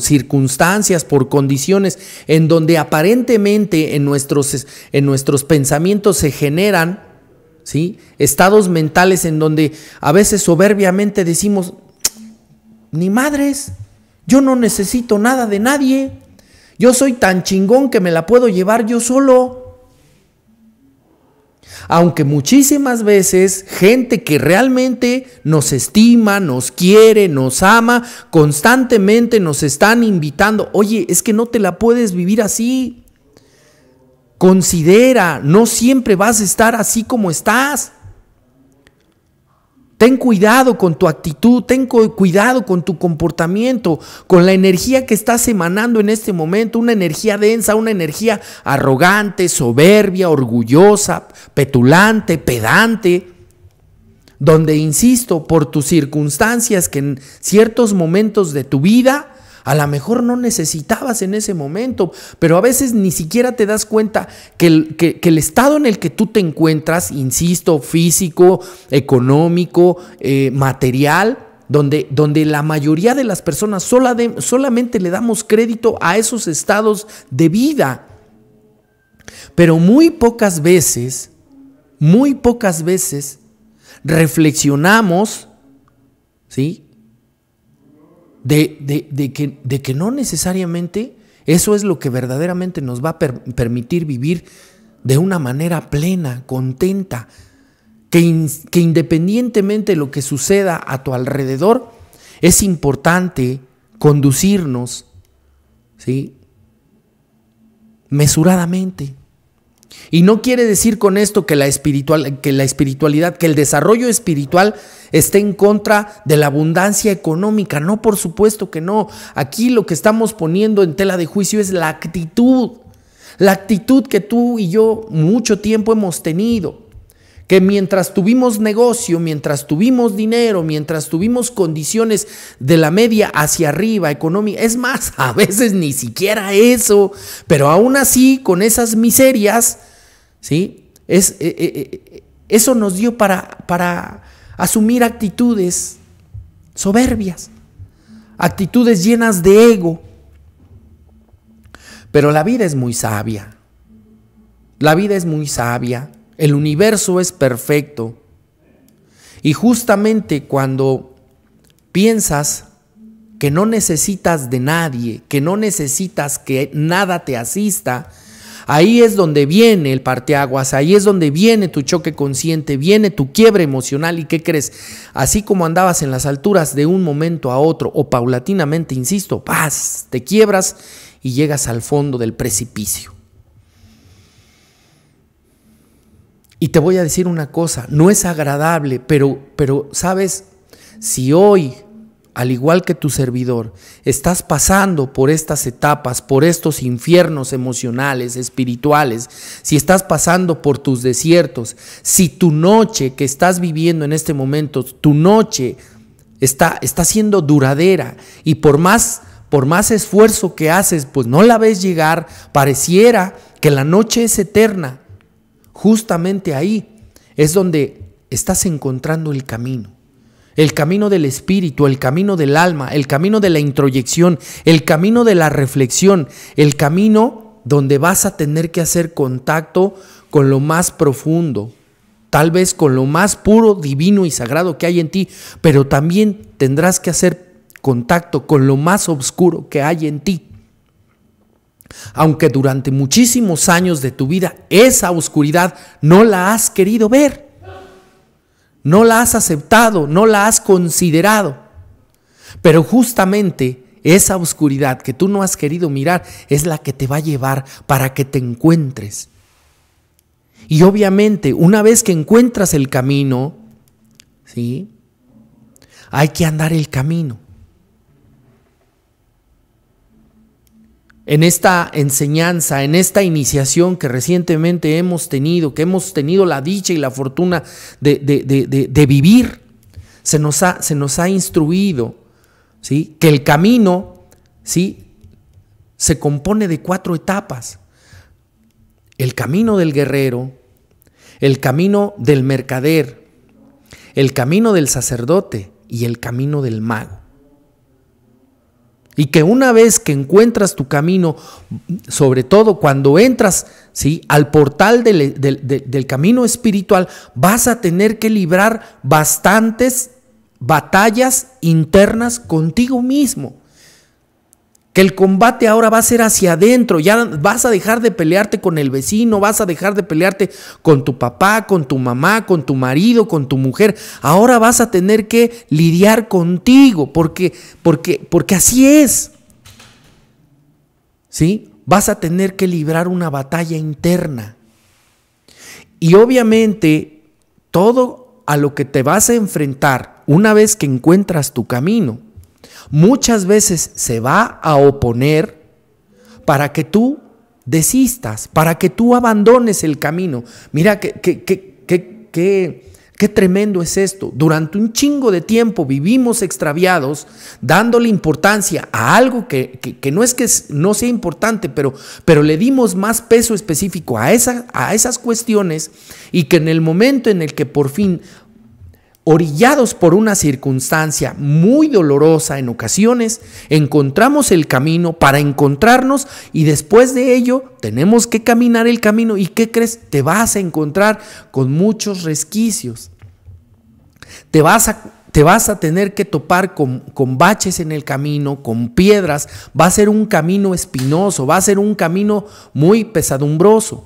[SPEAKER 1] circunstancias, por condiciones, en donde aparentemente en nuestros, en nuestros pensamientos se generan ¿sí? estados mentales en donde a veces soberbiamente decimos, ni madres, yo no necesito nada de nadie. Yo soy tan chingón que me la puedo llevar yo solo. Aunque muchísimas veces gente que realmente nos estima, nos quiere, nos ama, constantemente nos están invitando, oye, es que no te la puedes vivir así. Considera, no siempre vas a estar así como estás. Ten cuidado con tu actitud, ten cuidado con tu comportamiento, con la energía que estás emanando en este momento, una energía densa, una energía arrogante, soberbia, orgullosa, petulante, pedante, donde, insisto, por tus circunstancias que en ciertos momentos de tu vida a lo mejor no necesitabas en ese momento, pero a veces ni siquiera te das cuenta que el, estado en el que tú te encuentras, insisto, físico, económico, eh, material, donde, donde, la mayoría de las personas solamente le damos crédito a esos estados de vida. Pero muy pocas veces, muy pocas veces reflexionamos, ¿sí? de, de, que, no necesariamente eso es lo que verdaderamente nos va a permitir vivir de una manera plena, contenta, que, que independientemente de lo que suceda a tu alrededor, es importante conducirnos ¿sí? mesuradamente y no quiere decir con esto que la, espiritual, que la espiritualidad, que el desarrollo espiritual esté en contra de la abundancia económica. No, por supuesto que no. Aquí lo que estamos poniendo en tela de juicio es la actitud. La actitud que tú y yo mucho tiempo hemos tenido que mientras tuvimos negocio, mientras tuvimos dinero, mientras tuvimos condiciones de la media hacia arriba, económica, es más, a veces ni siquiera eso, pero aún así, con esas miserias, ¿sí? Es, eh, eh, eh, eso nos dio para, para asumir actitudes soberbias, actitudes llenas de ego. Pero la vida es muy sabia, la vida es muy sabia. El universo es perfecto. Y justamente cuando piensas que no necesitas de nadie, que no necesitas que nada te asista, ahí es donde viene el parteaguas, ahí es donde viene tu choque consciente, viene tu quiebre emocional y qué crees, así como andabas en las alturas de un momento a otro o paulatinamente, insisto, vas, te quiebras y llegas al fondo del precipicio. Y te voy a decir una cosa, no es agradable, pero, pero sabes, si hoy, al igual que tu servidor, estás pasando por estas etapas, por estos infiernos emocionales, espirituales, si estás pasando por tus desiertos, si tu noche que estás viviendo en este momento, tu noche está, está siendo duradera y por más, por más esfuerzo que haces, pues no la ves llegar, pareciera que la noche es eterna, Justamente ahí es donde estás encontrando el camino. El camino del espíritu, el camino del alma, el camino de la introyección, el camino de la reflexión, el camino donde vas a tener que hacer contacto con lo más profundo, tal vez con lo más puro, divino y sagrado que hay en ti, pero también tendrás que hacer contacto con lo más oscuro que hay en ti. Aunque durante muchísimos años de tu vida esa oscuridad no la has querido ver, no la has aceptado, no la has considerado. Pero justamente esa oscuridad que tú no has querido mirar es la que te va a llevar para que te encuentres. Y obviamente, una vez que encuentras el camino, ¿sí? Hay que andar el camino. en esta enseñanza, en esta iniciación que recientemente hemos tenido, que hemos tenido la dicha y la fortuna de, vivir, se nos ha, se nos ha instruido ¿sí? que el camino ¿sí? se compone de cuatro etapas. El camino del guerrero, el camino del mercader, el camino del sacerdote y el camino del mago. Y que una vez que encuentras tu camino, sobre todo cuando entras ¿sí? al portal del, del camino espiritual, vas a tener que librar bastantes batallas internas contigo mismo que el combate ahora va a ser hacia adentro, ya vas a dejar de pelearte con el vecino, vas a dejar de pelearte con tu papá, con tu mamá, con tu marido, con tu mujer. Ahora vas a tener que lidiar contigo, porque porque porque así es. ¿Sí? Vas a tener que librar una batalla interna. Y obviamente todo a lo que te vas a enfrentar una vez que encuentras tu camino Muchas veces se va a oponer para que tú desistas, para que tú abandones el camino. Mira qué que, Qué tremendo es esto. Durante un chingo de tiempo vivimos extraviados, dándole importancia a algo que, no es que no sea importante, pero, pero le dimos más peso específico a, esa, a esas cuestiones y que en el momento en el que por fin orillados por una circunstancia muy dolorosa en ocasiones, encontramos el camino para encontrarnos y después de ello tenemos que caminar el camino y ¿qué crees? Te vas a encontrar con muchos resquicios. Te vas a te vas a tener que topar con, con, baches en el camino, con piedras, va a ser un camino espinoso, va a ser un camino muy pesadumbroso.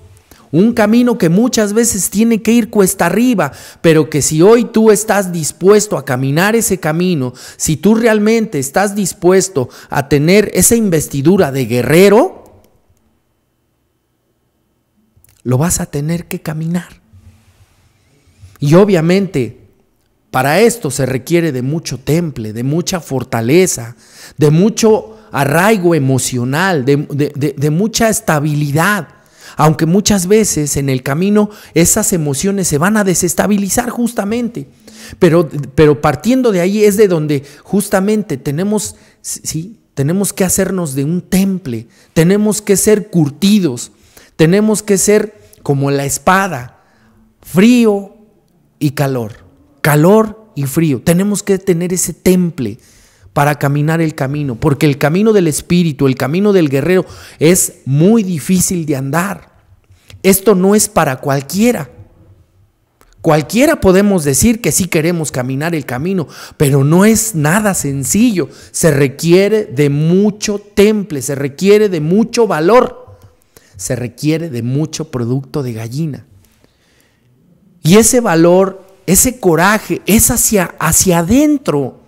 [SPEAKER 1] Un camino que muchas veces tiene que ir cuesta arriba, pero que si hoy tú estás dispuesto a caminar ese camino, si tú realmente estás dispuesto a tener esa investidura de guerrero, lo vas a tener que caminar. Y obviamente, para esto se requiere de mucho temple, de mucha fortaleza, de mucho arraigo emocional, de, mucha estabilidad aunque muchas veces en el camino esas emociones se van a desestabilizar justamente. Pero, partiendo de ahí es de donde justamente tenemos, tenemos que hacernos de un temple, tenemos que ser curtidos, tenemos que ser como la espada, frío y calor, calor y frío. Tenemos que tener ese temple, para caminar el camino, porque el camino del espíritu, el camino del guerrero es muy difícil de andar. Esto no es para cualquiera. Cualquiera podemos decir que sí queremos caminar el camino, pero no es nada sencillo. Se requiere de mucho temple, se requiere de mucho valor, se requiere de mucho producto de gallina. Y ese valor, ese coraje, es hacia, hacia adentro.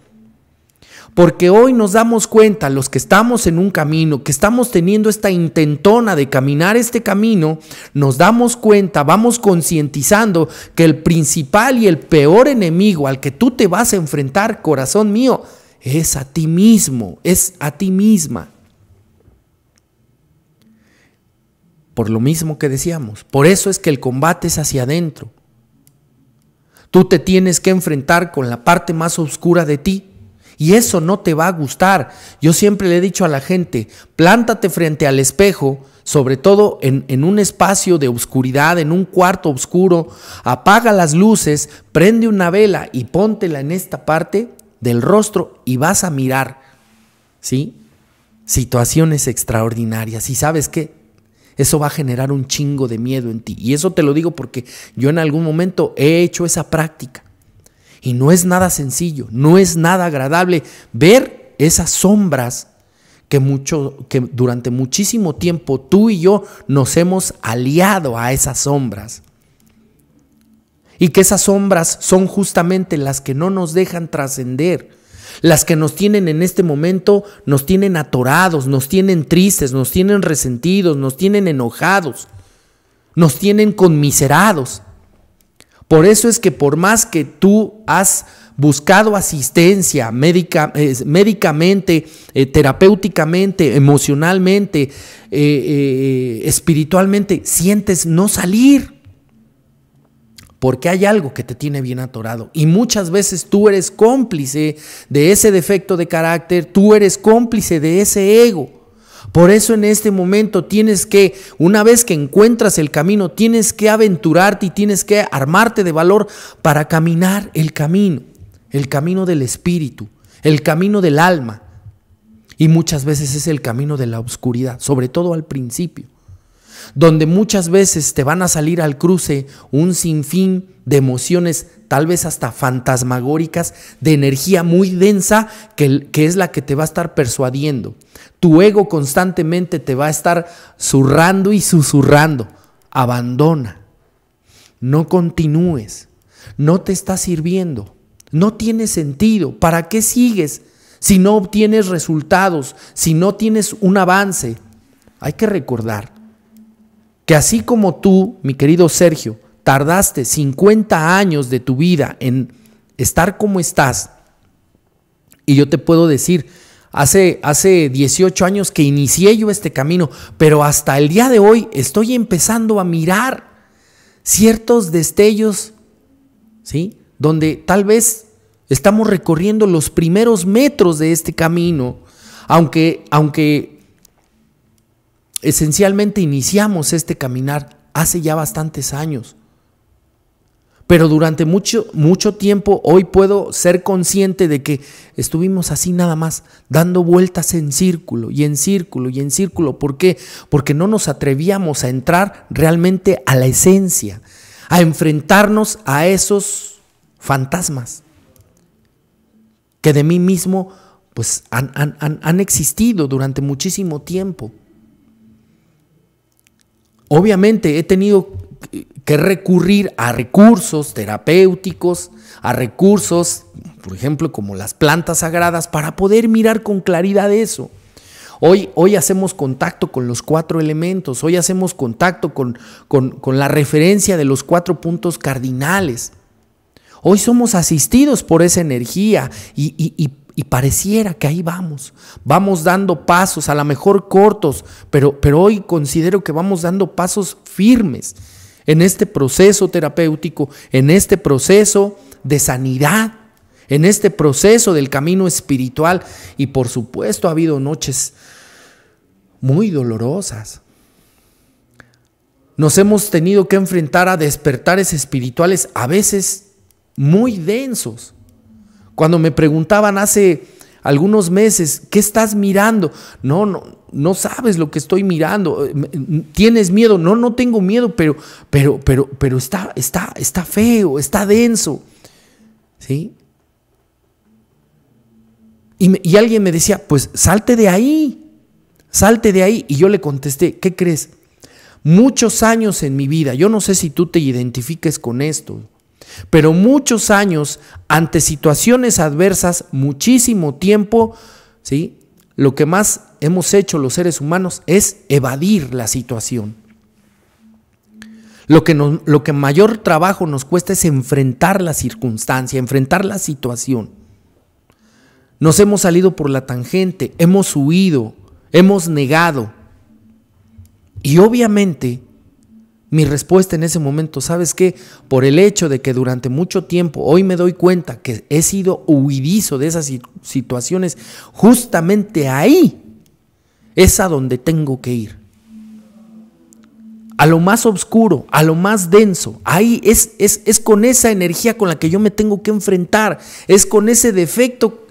[SPEAKER 1] Porque hoy nos damos cuenta, los que estamos en un camino, que estamos teniendo esta intentona de caminar este camino, nos damos cuenta, vamos concientizando que el principal y el peor enemigo al que tú te vas a enfrentar, corazón mío, es a ti mismo, es a ti misma. Por lo mismo que decíamos, por eso es que el combate es hacia adentro. Tú te tienes que enfrentar con la parte más oscura de ti y eso no te va a gustar. Yo siempre le he dicho a la gente, plántate frente al espejo, sobre todo en, un espacio de oscuridad, en un cuarto oscuro, apaga las luces, prende una vela y póntela en esta parte del rostro y vas a mirar, ¿sí? Situaciones extraordinarias. Y sabes qué, eso va a generar un chingo de miedo en ti. Y eso te lo digo porque yo en algún momento he hecho esa práctica. Y no es nada sencillo, no es nada agradable ver esas sombras que, mucho, que durante muchísimo tiempo tú y yo nos hemos aliado a esas sombras. Y que esas sombras son justamente las que no nos dejan trascender, las que nos tienen en este momento, nos tienen atorados, nos tienen tristes, nos tienen resentidos, nos tienen enojados, nos tienen conmiserados. Por eso es que por más que tú has buscado asistencia médica, eh, médicamente, eh, terapéuticamente, emocionalmente, eh, espiritualmente, sientes no salir. Porque hay algo que te tiene bien atorado. Y muchas veces tú eres cómplice de ese defecto de carácter, tú eres cómplice de ese ego. Por eso en este momento tienes que, una vez que encuentras el camino, tienes que aventurarte y tienes que armarte de valor para caminar el camino, el camino del espíritu, el camino del alma. Y muchas veces es el camino de la oscuridad, sobre todo al principio donde muchas veces te van a salir al cruce un sinfín de emociones, tal vez hasta fantasmagóricas, de energía muy densa que, es la que te va a estar persuadiendo. Tu ego constantemente te va a estar zurrando y susurrando. Abandona, no continúes, no te está sirviendo, no tiene sentido. ¿Para qué sigues? si no obtienes resultados, si no tienes un avance. Hay que recordar que así como tú, mi querido Sergio, tardaste 50 años de tu vida en estar como estás, y yo te puedo decir, hace, hace 18 años que inicié yo este camino, pero hasta el día de hoy estoy empezando a mirar ciertos destellos, ¿sí? Donde tal vez estamos recorriendo los primeros metros de este camino, aunque, aunque esencialmente iniciamos este caminar hace ya bastantes años. Pero durante mucho, mucho tiempo hoy puedo ser consciente de que estuvimos así nada más, dando vueltas en círculo y en círculo y en círculo. ¿Por qué? Porque no nos atrevíamos a entrar realmente a la esencia, a enfrentarnos a esos fantasmas que de mí mismo pues han, han existido durante muchísimo tiempo obviamente he tenido que recurrir a recursos terapéuticos, a recursos, por ejemplo, como las plantas sagradas, para poder mirar con claridad eso. Hoy, hoy hacemos contacto con los cuatro elementos, hoy hacemos contacto con, la referencia de los cuatro puntos cardinales. Hoy somos asistidos por esa energía y, y, y pareciera que ahí vamos, vamos dando pasos, a lo mejor cortos, pero, pero hoy considero que vamos dando pasos firmes en este proceso terapéutico, en este proceso de sanidad, en este proceso del camino espiritual. Y por supuesto ha habido noches muy dolorosas. Nos hemos tenido que enfrentar a despertares espirituales a veces muy densos, cuando me preguntaban hace algunos meses, ¿qué estás mirando? No, no, no sabes lo que estoy mirando. Eh, ¿Tienes miedo? No, no tengo miedo, pero, pero, pero, pero está, está, está feo, está denso. ¿Sí? Y, y alguien me decía, pues salte de ahí, salte de ahí. Y yo le contesté, ¿qué crees? Muchos años en mi vida, yo no sé si tú te identifiques con esto, pero muchos años ante situaciones adversas, muchísimo tiempo, ¿sí? Lo que más hemos hecho los seres humanos es evadir la situación. Lo que, lo que mayor trabajo nos cuesta es enfrentar la circunstancia, enfrentar la situación. Nos hemos salido por la tangente, hemos huido, hemos negado. Y obviamente mi respuesta en ese momento, ¿sabes qué? Por el hecho de que durante mucho tiempo hoy me doy cuenta que he sido huidizo de esas situaciones, justamente ahí es a donde tengo que ir. A lo más oscuro, a lo más denso. Ahí es, es, es con esa energía con la que yo me tengo que enfrentar. Es con ese defecto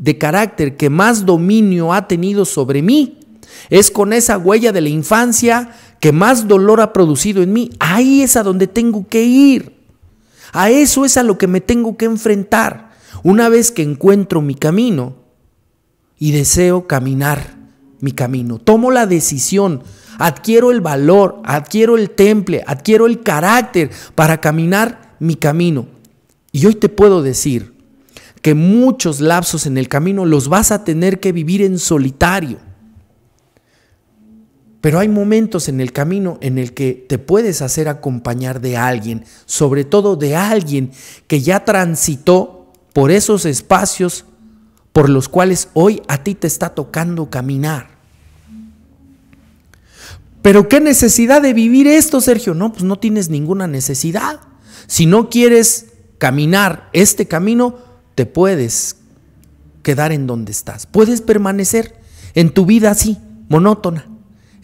[SPEAKER 1] de carácter que más dominio ha tenido sobre mí. Es con esa huella de la infancia que más dolor ha producido en mí, ahí es a donde tengo que ir. A eso es a lo que me tengo que enfrentar. Una vez que encuentro mi camino y deseo caminar mi camino, tomo la decisión, adquiero el valor, adquiero el temple, adquiero el carácter para caminar mi camino. Y hoy te puedo decir que muchos lapsos en el camino los vas a tener que vivir en solitario pero hay momentos en el camino en el que te puedes hacer acompañar de alguien, sobre todo de alguien que ya transitó por esos espacios por los cuales hoy a ti te está tocando caminar. Pero qué necesidad de vivir esto, Sergio. No, pues no tienes ninguna necesidad. Si no quieres caminar este camino, te puedes quedar en donde estás. Puedes permanecer en tu vida así, monótona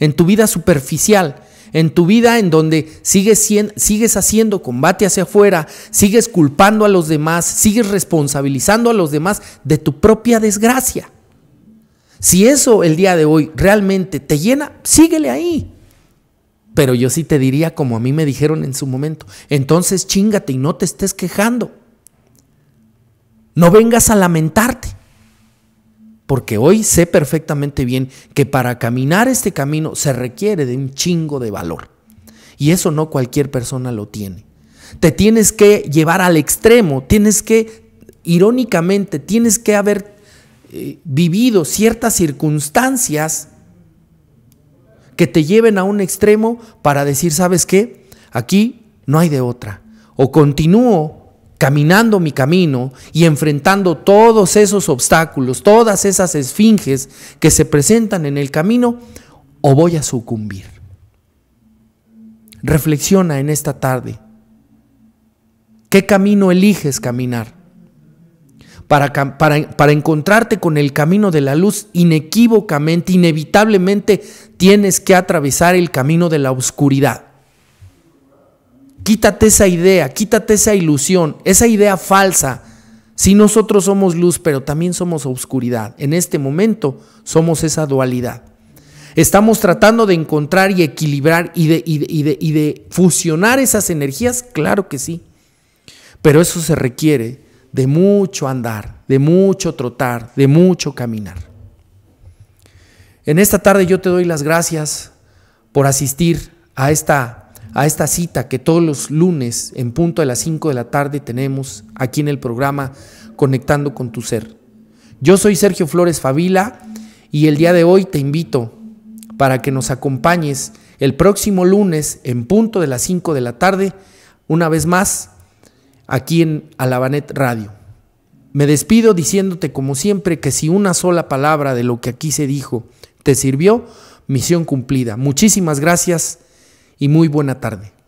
[SPEAKER 1] en tu vida superficial, en tu vida en donde sigues, sigues, haciendo combate hacia afuera, sigues culpando a los demás, sigues responsabilizando a los demás de tu propia desgracia. Si eso el día de hoy realmente te llena, síguele ahí. Pero yo sí te diría como a mí me dijeron en su momento, entonces chingate y no te estés quejando. No vengas a lamentarte porque hoy sé perfectamente bien que para caminar este camino se requiere de un chingo de valor. Y eso no cualquier persona lo tiene. Te tienes que llevar al extremo, tienes que, irónicamente, tienes que haber eh, vivido ciertas circunstancias que te lleven a un extremo para decir, ¿sabes qué? Aquí no hay de otra. O continúo caminando mi camino y enfrentando todos esos obstáculos, todas esas esfinges que se presentan en el camino, o voy a sucumbir. Reflexiona en esta tarde. ¿Qué camino eliges caminar? Para, para, encontrarte con el camino de la luz, inequívocamente, inevitablemente, tienes que atravesar el camino de la oscuridad. Quítate esa idea, quítate esa ilusión, esa idea falsa. Si nosotros somos luz, pero también somos oscuridad, en este momento somos esa dualidad. Estamos tratando de encontrar y equilibrar y de, y de, y de fusionar esas energías, claro que sí. Pero eso se requiere de mucho andar, de mucho trotar, de mucho caminar. En esta tarde yo te doy las gracias por asistir a esta a esta cita que todos los lunes en punto de las 5 de la tarde tenemos aquí en el programa Conectando con tu ser. Yo soy Sergio Flores Favila y el día de hoy te invito para que nos acompañes el próximo lunes en punto de las 5 de la tarde, una vez más, aquí en Alabanet Radio. Me despido diciéndote como siempre que si una sola palabra de lo que aquí se dijo te sirvió, misión cumplida. Muchísimas gracias y muy buena tarde.